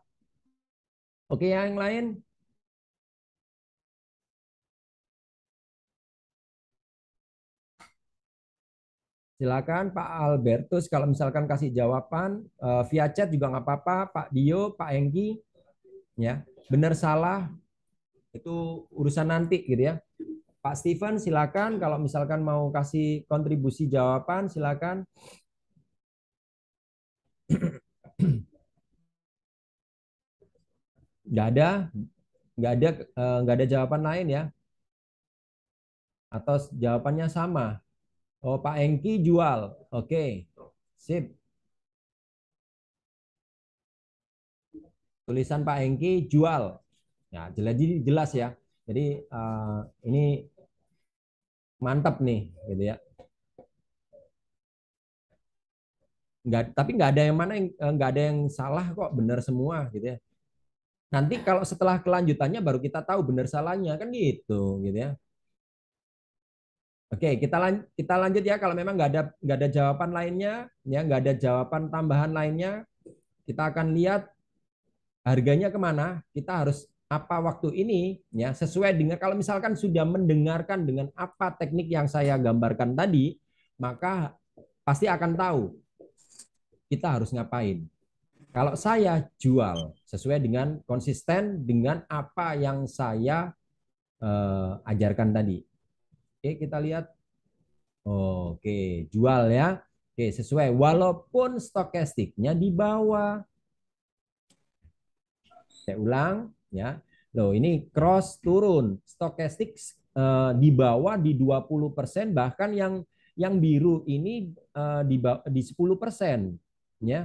Oke, okay, yang lain Silakan Pak Albertus kalau misalkan kasih jawaban eh, via chat juga nggak apa-apa, Pak Dio, Pak enggi ya benar salah itu urusan nanti gitu ya. Pak Steven silakan kalau misalkan mau kasih kontribusi jawaban silakan. [clears throat] Nggak ada, nggak ada, eh, nggak ada jawaban lain ya? Atau jawabannya sama? Oh, Pak Engki jual. Oke. Okay. Sip. Tulisan Pak Engki jual. Ya, jelas jelas ya. Jadi uh, ini mantap nih gitu ya. Nggak, tapi nggak ada yang mana eh, nggak ada yang salah kok benar semua gitu ya nanti kalau setelah kelanjutannya baru kita tahu benar salahnya kan gitu gitu ya Oke, kita lan kita lanjut ya. Kalau memang nggak ada nggak ada jawaban lainnya, ya nggak ada jawaban tambahan lainnya, kita akan lihat harganya kemana. Kita harus apa waktu ini, ya sesuai dengan kalau misalkan sudah mendengarkan dengan apa teknik yang saya gambarkan tadi, maka pasti akan tahu kita harus ngapain. Kalau saya jual sesuai dengan konsisten dengan apa yang saya uh, ajarkan tadi, Oke, kita lihat. Oke, jual ya. Oke, sesuai walaupun stokastiknya di bawah. Saya ulang ya. Loh, ini cross turun. Stokastik eh, di bawah di 20% bahkan yang yang biru ini eh, di di 10% ya.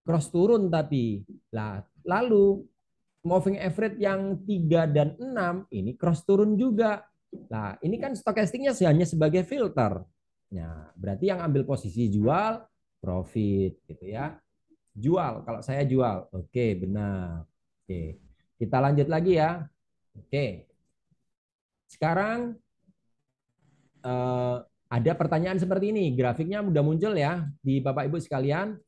Cross turun tapi. Lah, lalu moving average yang 3 dan 6 ini cross turun juga Nah, ini kan stokastiknya hanya sebagai filter. Nah, berarti yang ambil posisi jual profit gitu ya. Jual kalau saya jual. Oke, benar. Oke. Kita lanjut lagi ya. Oke. Sekarang eh, ada pertanyaan seperti ini. Grafiknya udah muncul ya di Bapak Ibu sekalian.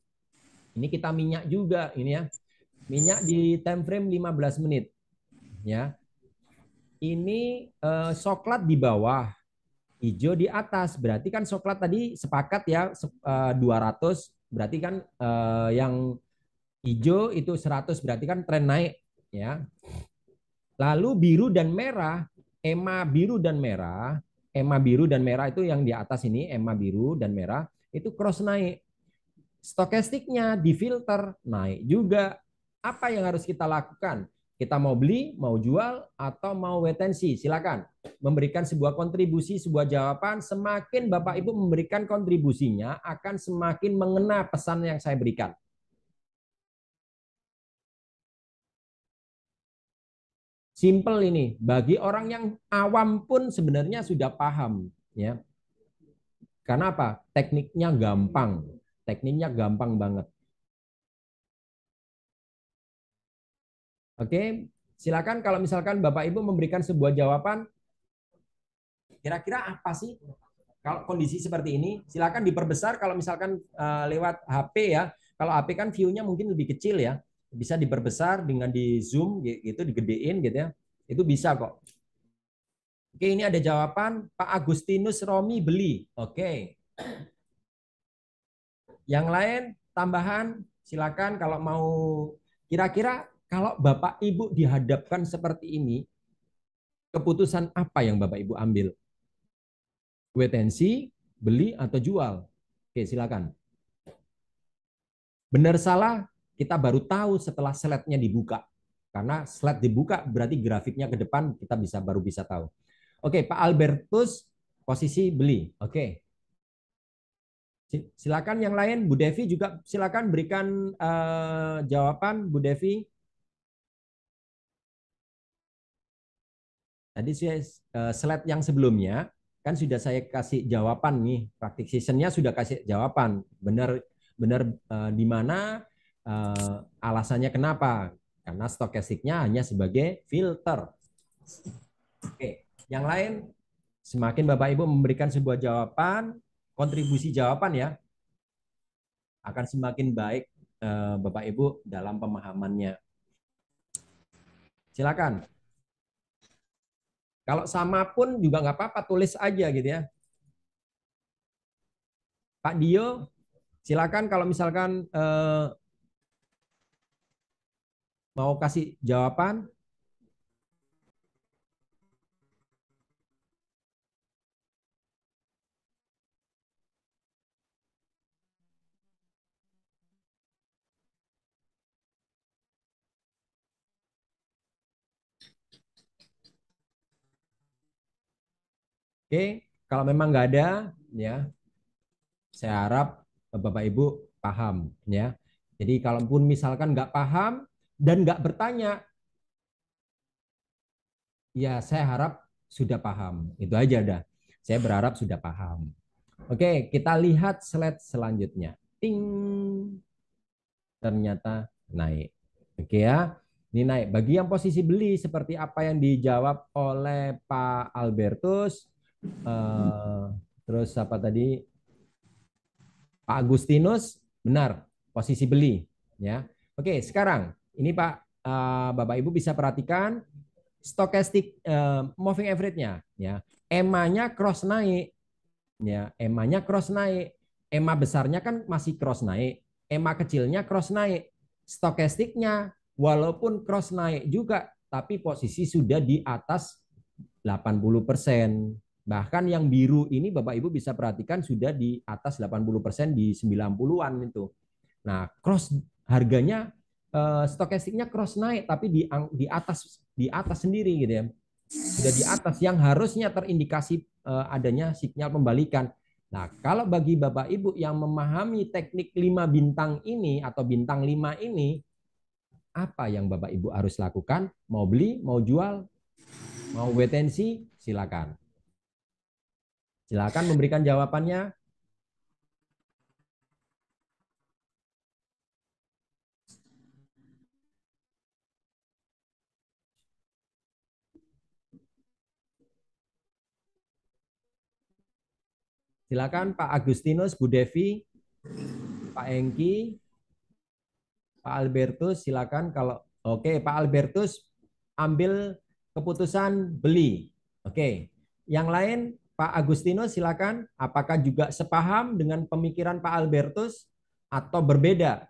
Ini kita minyak juga ini ya. Minyak di time frame 15 menit. Ya ini uh, eh, coklat di bawah, hijau di atas. Berarti kan coklat tadi sepakat ya uh, eh, 200, berarti kan uh, yang hijau itu 100, berarti kan tren naik ya. Lalu biru dan merah, ema biru dan merah, ema biru dan merah itu yang di atas ini, ema biru dan merah itu cross naik. Stokastiknya di filter naik juga. Apa yang harus kita lakukan? Kita mau beli, mau jual, atau mau wetensi, Silakan memberikan sebuah kontribusi, sebuah jawaban. Semakin Bapak Ibu memberikan kontribusinya, akan semakin mengena pesan yang saya berikan. Simple ini bagi orang yang awam pun sebenarnya sudah paham, ya. Karena apa? Tekniknya gampang, tekniknya gampang banget. Oke, silakan kalau misalkan Bapak Ibu memberikan sebuah jawaban, kira-kira apa sih kalau kondisi seperti ini? Silakan diperbesar kalau misalkan eh, lewat HP ya. Kalau HP kan view-nya mungkin lebih kecil ya. Bisa diperbesar dengan di zoom gitu, digedein gitu ya. Itu bisa kok. Oke, ini ada jawaban Pak Agustinus Romi beli. Oke. Yang lain tambahan silakan kalau mau kira-kira kalau Bapak Ibu dihadapkan seperti ini, keputusan apa yang Bapak Ibu ambil? Wetensi, beli atau jual? Oke, silakan. Benar salah, kita baru tahu setelah slide-nya dibuka. Karena slide dibuka berarti grafiknya ke depan kita bisa baru bisa tahu. Oke, Pak Albertus posisi beli. Oke. Silakan yang lain Bu Devi juga silakan berikan uh, jawaban Bu Devi. Tadi saya eh, slide yang sebelumnya kan sudah saya kasih jawaban nih, praktik seasonnya sudah kasih jawaban. Benar benar uh, di mana uh, alasannya kenapa? Karena stokastiknya hanya sebagai filter. Oke, yang lain semakin Bapak Ibu memberikan sebuah jawaban, kontribusi jawaban ya akan semakin baik Bapak Ibu dalam pemahamannya. Silakan. Kalau sama pun juga nggak apa-apa, tulis aja gitu ya. Pak Dio, silakan kalau misalkan eh, mau kasih jawaban. Oke, kalau memang nggak ada, ya saya harap Bapak Ibu paham, ya. Jadi kalaupun misalkan nggak paham dan nggak bertanya, ya saya harap sudah paham. Itu aja dah. Saya berharap sudah paham. Oke, kita lihat slide selanjutnya. Ting. Ternyata naik. Oke ya. Ini naik. Bagi yang posisi beli seperti apa yang dijawab oleh Pak Albertus, Uh, terus apa tadi? Pak Agustinus, benar, posisi beli. Ya, oke. Sekarang ini Pak, uh, Bapak Ibu bisa perhatikan stokastik uh, eh, moving average-nya. Ya, EMA-nya cross naik. Ya, EMA-nya cross naik. EMA besarnya kan masih cross naik. EMA kecilnya cross naik. Stokastiknya walaupun cross naik juga, tapi posisi sudah di atas 80 persen Bahkan yang biru ini Bapak Ibu bisa perhatikan sudah di atas 80% di 90-an itu. Nah, cross harganya eh, stokastiknya cross naik tapi di di atas di atas sendiri gitu ya. Sudah di atas yang harusnya terindikasi eh, adanya sinyal pembalikan. Nah, kalau bagi Bapak Ibu yang memahami teknik 5 bintang ini atau bintang 5 ini apa yang Bapak Ibu harus lakukan? Mau beli, mau jual, mau wetensi, silakan. Silakan memberikan jawabannya. Silakan Pak Agustinus, Bu Devi, Pak Engki, Pak Albertus, silakan kalau oke Pak Albertus ambil keputusan beli. Oke. Yang lain Pak Agustino silakan, apakah juga sepaham dengan pemikiran Pak Albertus atau berbeda?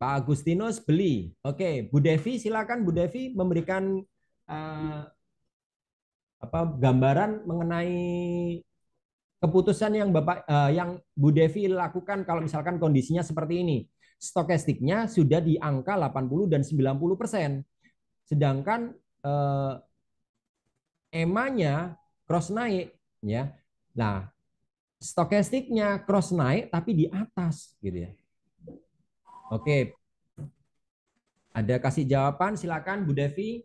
Pak Agustinus beli. Oke, Bu Devi silakan Bu Devi memberikan uh, apa gambaran mengenai keputusan yang Bapak uh, yang Bu Devi lakukan kalau misalkan kondisinya seperti ini stokastiknya sudah di angka 80 dan 90 persen. Sedangkan eh, EMA-nya cross naik, ya. Nah, stokastiknya cross naik tapi di atas, gitu ya. Oke, ada kasih jawaban silakan Bu Devi.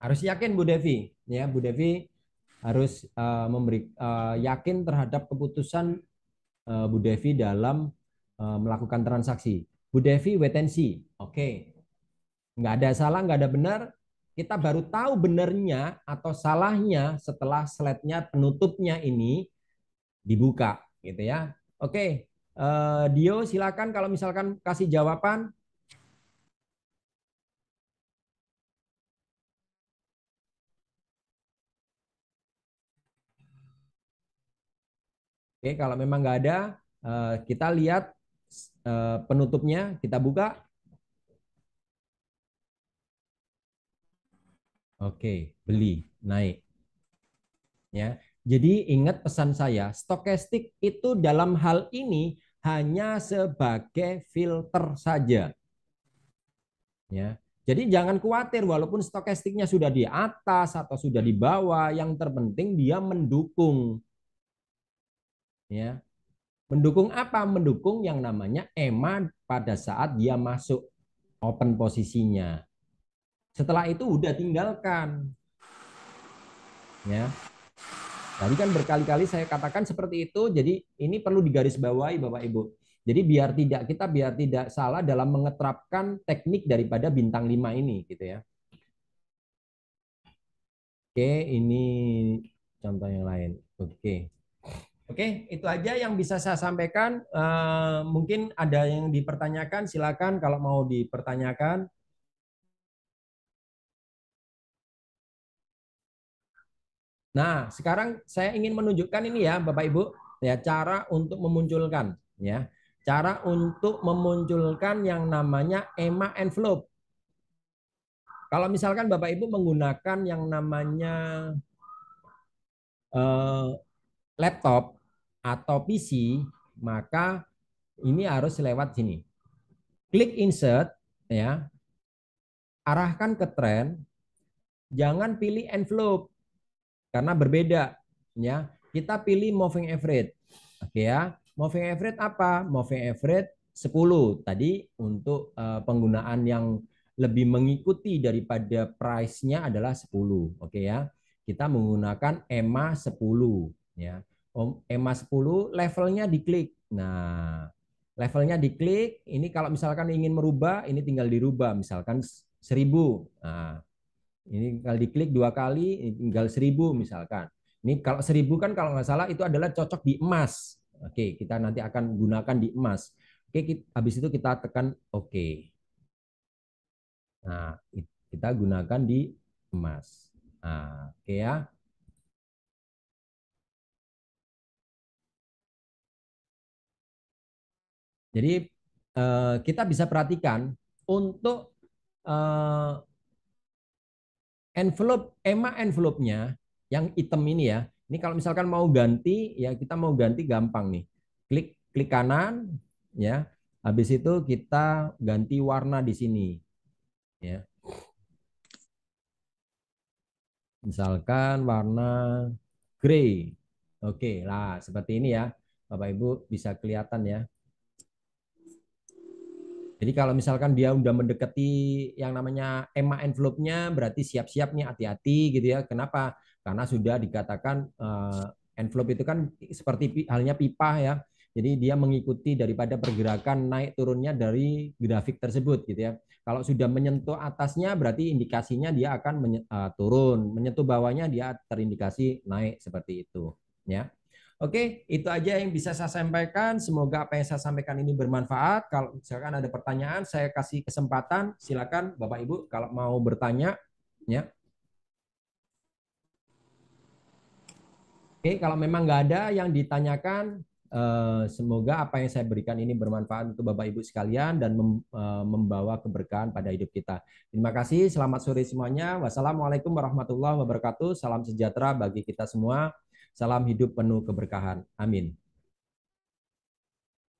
harus yakin Bu Devi ya Bu Devi harus uh, memberi uh, yakin terhadap keputusan uh, Bu Devi dalam uh, melakukan transaksi. Bu Devi wait and see. Oke. Okay. Nggak ada salah, nggak ada benar. Kita baru tahu benarnya atau salahnya setelah slide-nya penutupnya ini dibuka gitu ya. Oke. Okay. Uh, Dio silakan kalau misalkan kasih jawaban Oke, kalau memang nggak ada, eh, kita lihat eh, penutupnya, kita buka. Oke, beli, naik. Ya. Jadi ingat pesan saya, stokastik itu dalam hal ini hanya sebagai filter saja. Ya. Jadi jangan khawatir walaupun stokastiknya sudah di atas atau sudah di bawah, yang terpenting dia mendukung Ya. Mendukung apa? Mendukung yang namanya EMA pada saat dia masuk open posisinya. Setelah itu udah tinggalkan. Ya. Tadi kan berkali-kali saya katakan seperti itu, jadi ini perlu digarisbawahi Bapak Ibu. Jadi biar tidak kita biar tidak salah dalam mengeterapkan teknik daripada bintang 5 ini gitu ya. Oke, ini contoh yang lain. Oke. Oke, itu aja yang bisa saya sampaikan. Uh, mungkin ada yang dipertanyakan, silakan kalau mau dipertanyakan. Nah, sekarang saya ingin menunjukkan ini ya, Bapak Ibu, ya cara untuk memunculkan ya. Cara untuk memunculkan yang namanya EMA envelope. Kalau misalkan Bapak Ibu menggunakan yang namanya uh, laptop, atau PC, maka ini harus lewat sini. Klik insert ya. Arahkan ke trend. Jangan pilih envelope karena berbeda ya. Kita pilih moving average. Oke ya. Moving average apa? Moving average 10 tadi untuk eh, penggunaan yang lebih mengikuti daripada price-nya adalah 10. Oke ya. Kita menggunakan EMA 10 ya. EMA 10 levelnya diklik. Nah, levelnya diklik, ini kalau misalkan ingin merubah, ini tinggal dirubah misalkan 1000. Nah, ini tinggal diklik dua kali, ini tinggal 1000 misalkan. Ini kalau 1000 kan kalau nggak salah itu adalah cocok di emas. Oke, kita nanti akan gunakan di emas. Oke, kita, habis itu kita tekan oke. Nah, kita gunakan di emas. Nah, oke ya. Jadi eh, kita bisa perhatikan untuk eh, envelope EMA envelope-nya yang item ini ya. Ini kalau misalkan mau ganti ya kita mau ganti gampang nih. Klik klik kanan ya. Habis itu kita ganti warna di sini. Ya. Misalkan warna gray. Oke, lah seperti ini ya. Bapak Ibu bisa kelihatan ya. Jadi kalau misalkan dia udah mendekati yang namanya EMA envelope-nya, berarti siap-siap nih hati-hati gitu ya. Kenapa? Karena sudah dikatakan uh, envelope itu kan seperti halnya pipa ya. Jadi dia mengikuti daripada pergerakan naik turunnya dari grafik tersebut gitu ya. Kalau sudah menyentuh atasnya berarti indikasinya dia akan menye, uh, turun, menyentuh bawahnya dia terindikasi naik seperti itu ya. Oke, itu aja yang bisa saya sampaikan. Semoga apa yang saya sampaikan ini bermanfaat. Kalau misalkan ada pertanyaan, saya kasih kesempatan. Silakan Bapak Ibu kalau mau bertanya, ya. Oke, kalau memang nggak ada yang ditanyakan, eh, semoga apa yang saya berikan ini bermanfaat untuk Bapak Ibu sekalian dan eh, membawa keberkahan pada hidup kita. Terima kasih, selamat sore semuanya. Wassalamualaikum warahmatullahi wabarakatuh. Salam sejahtera bagi kita semua. Salam hidup penuh keberkahan. Amin.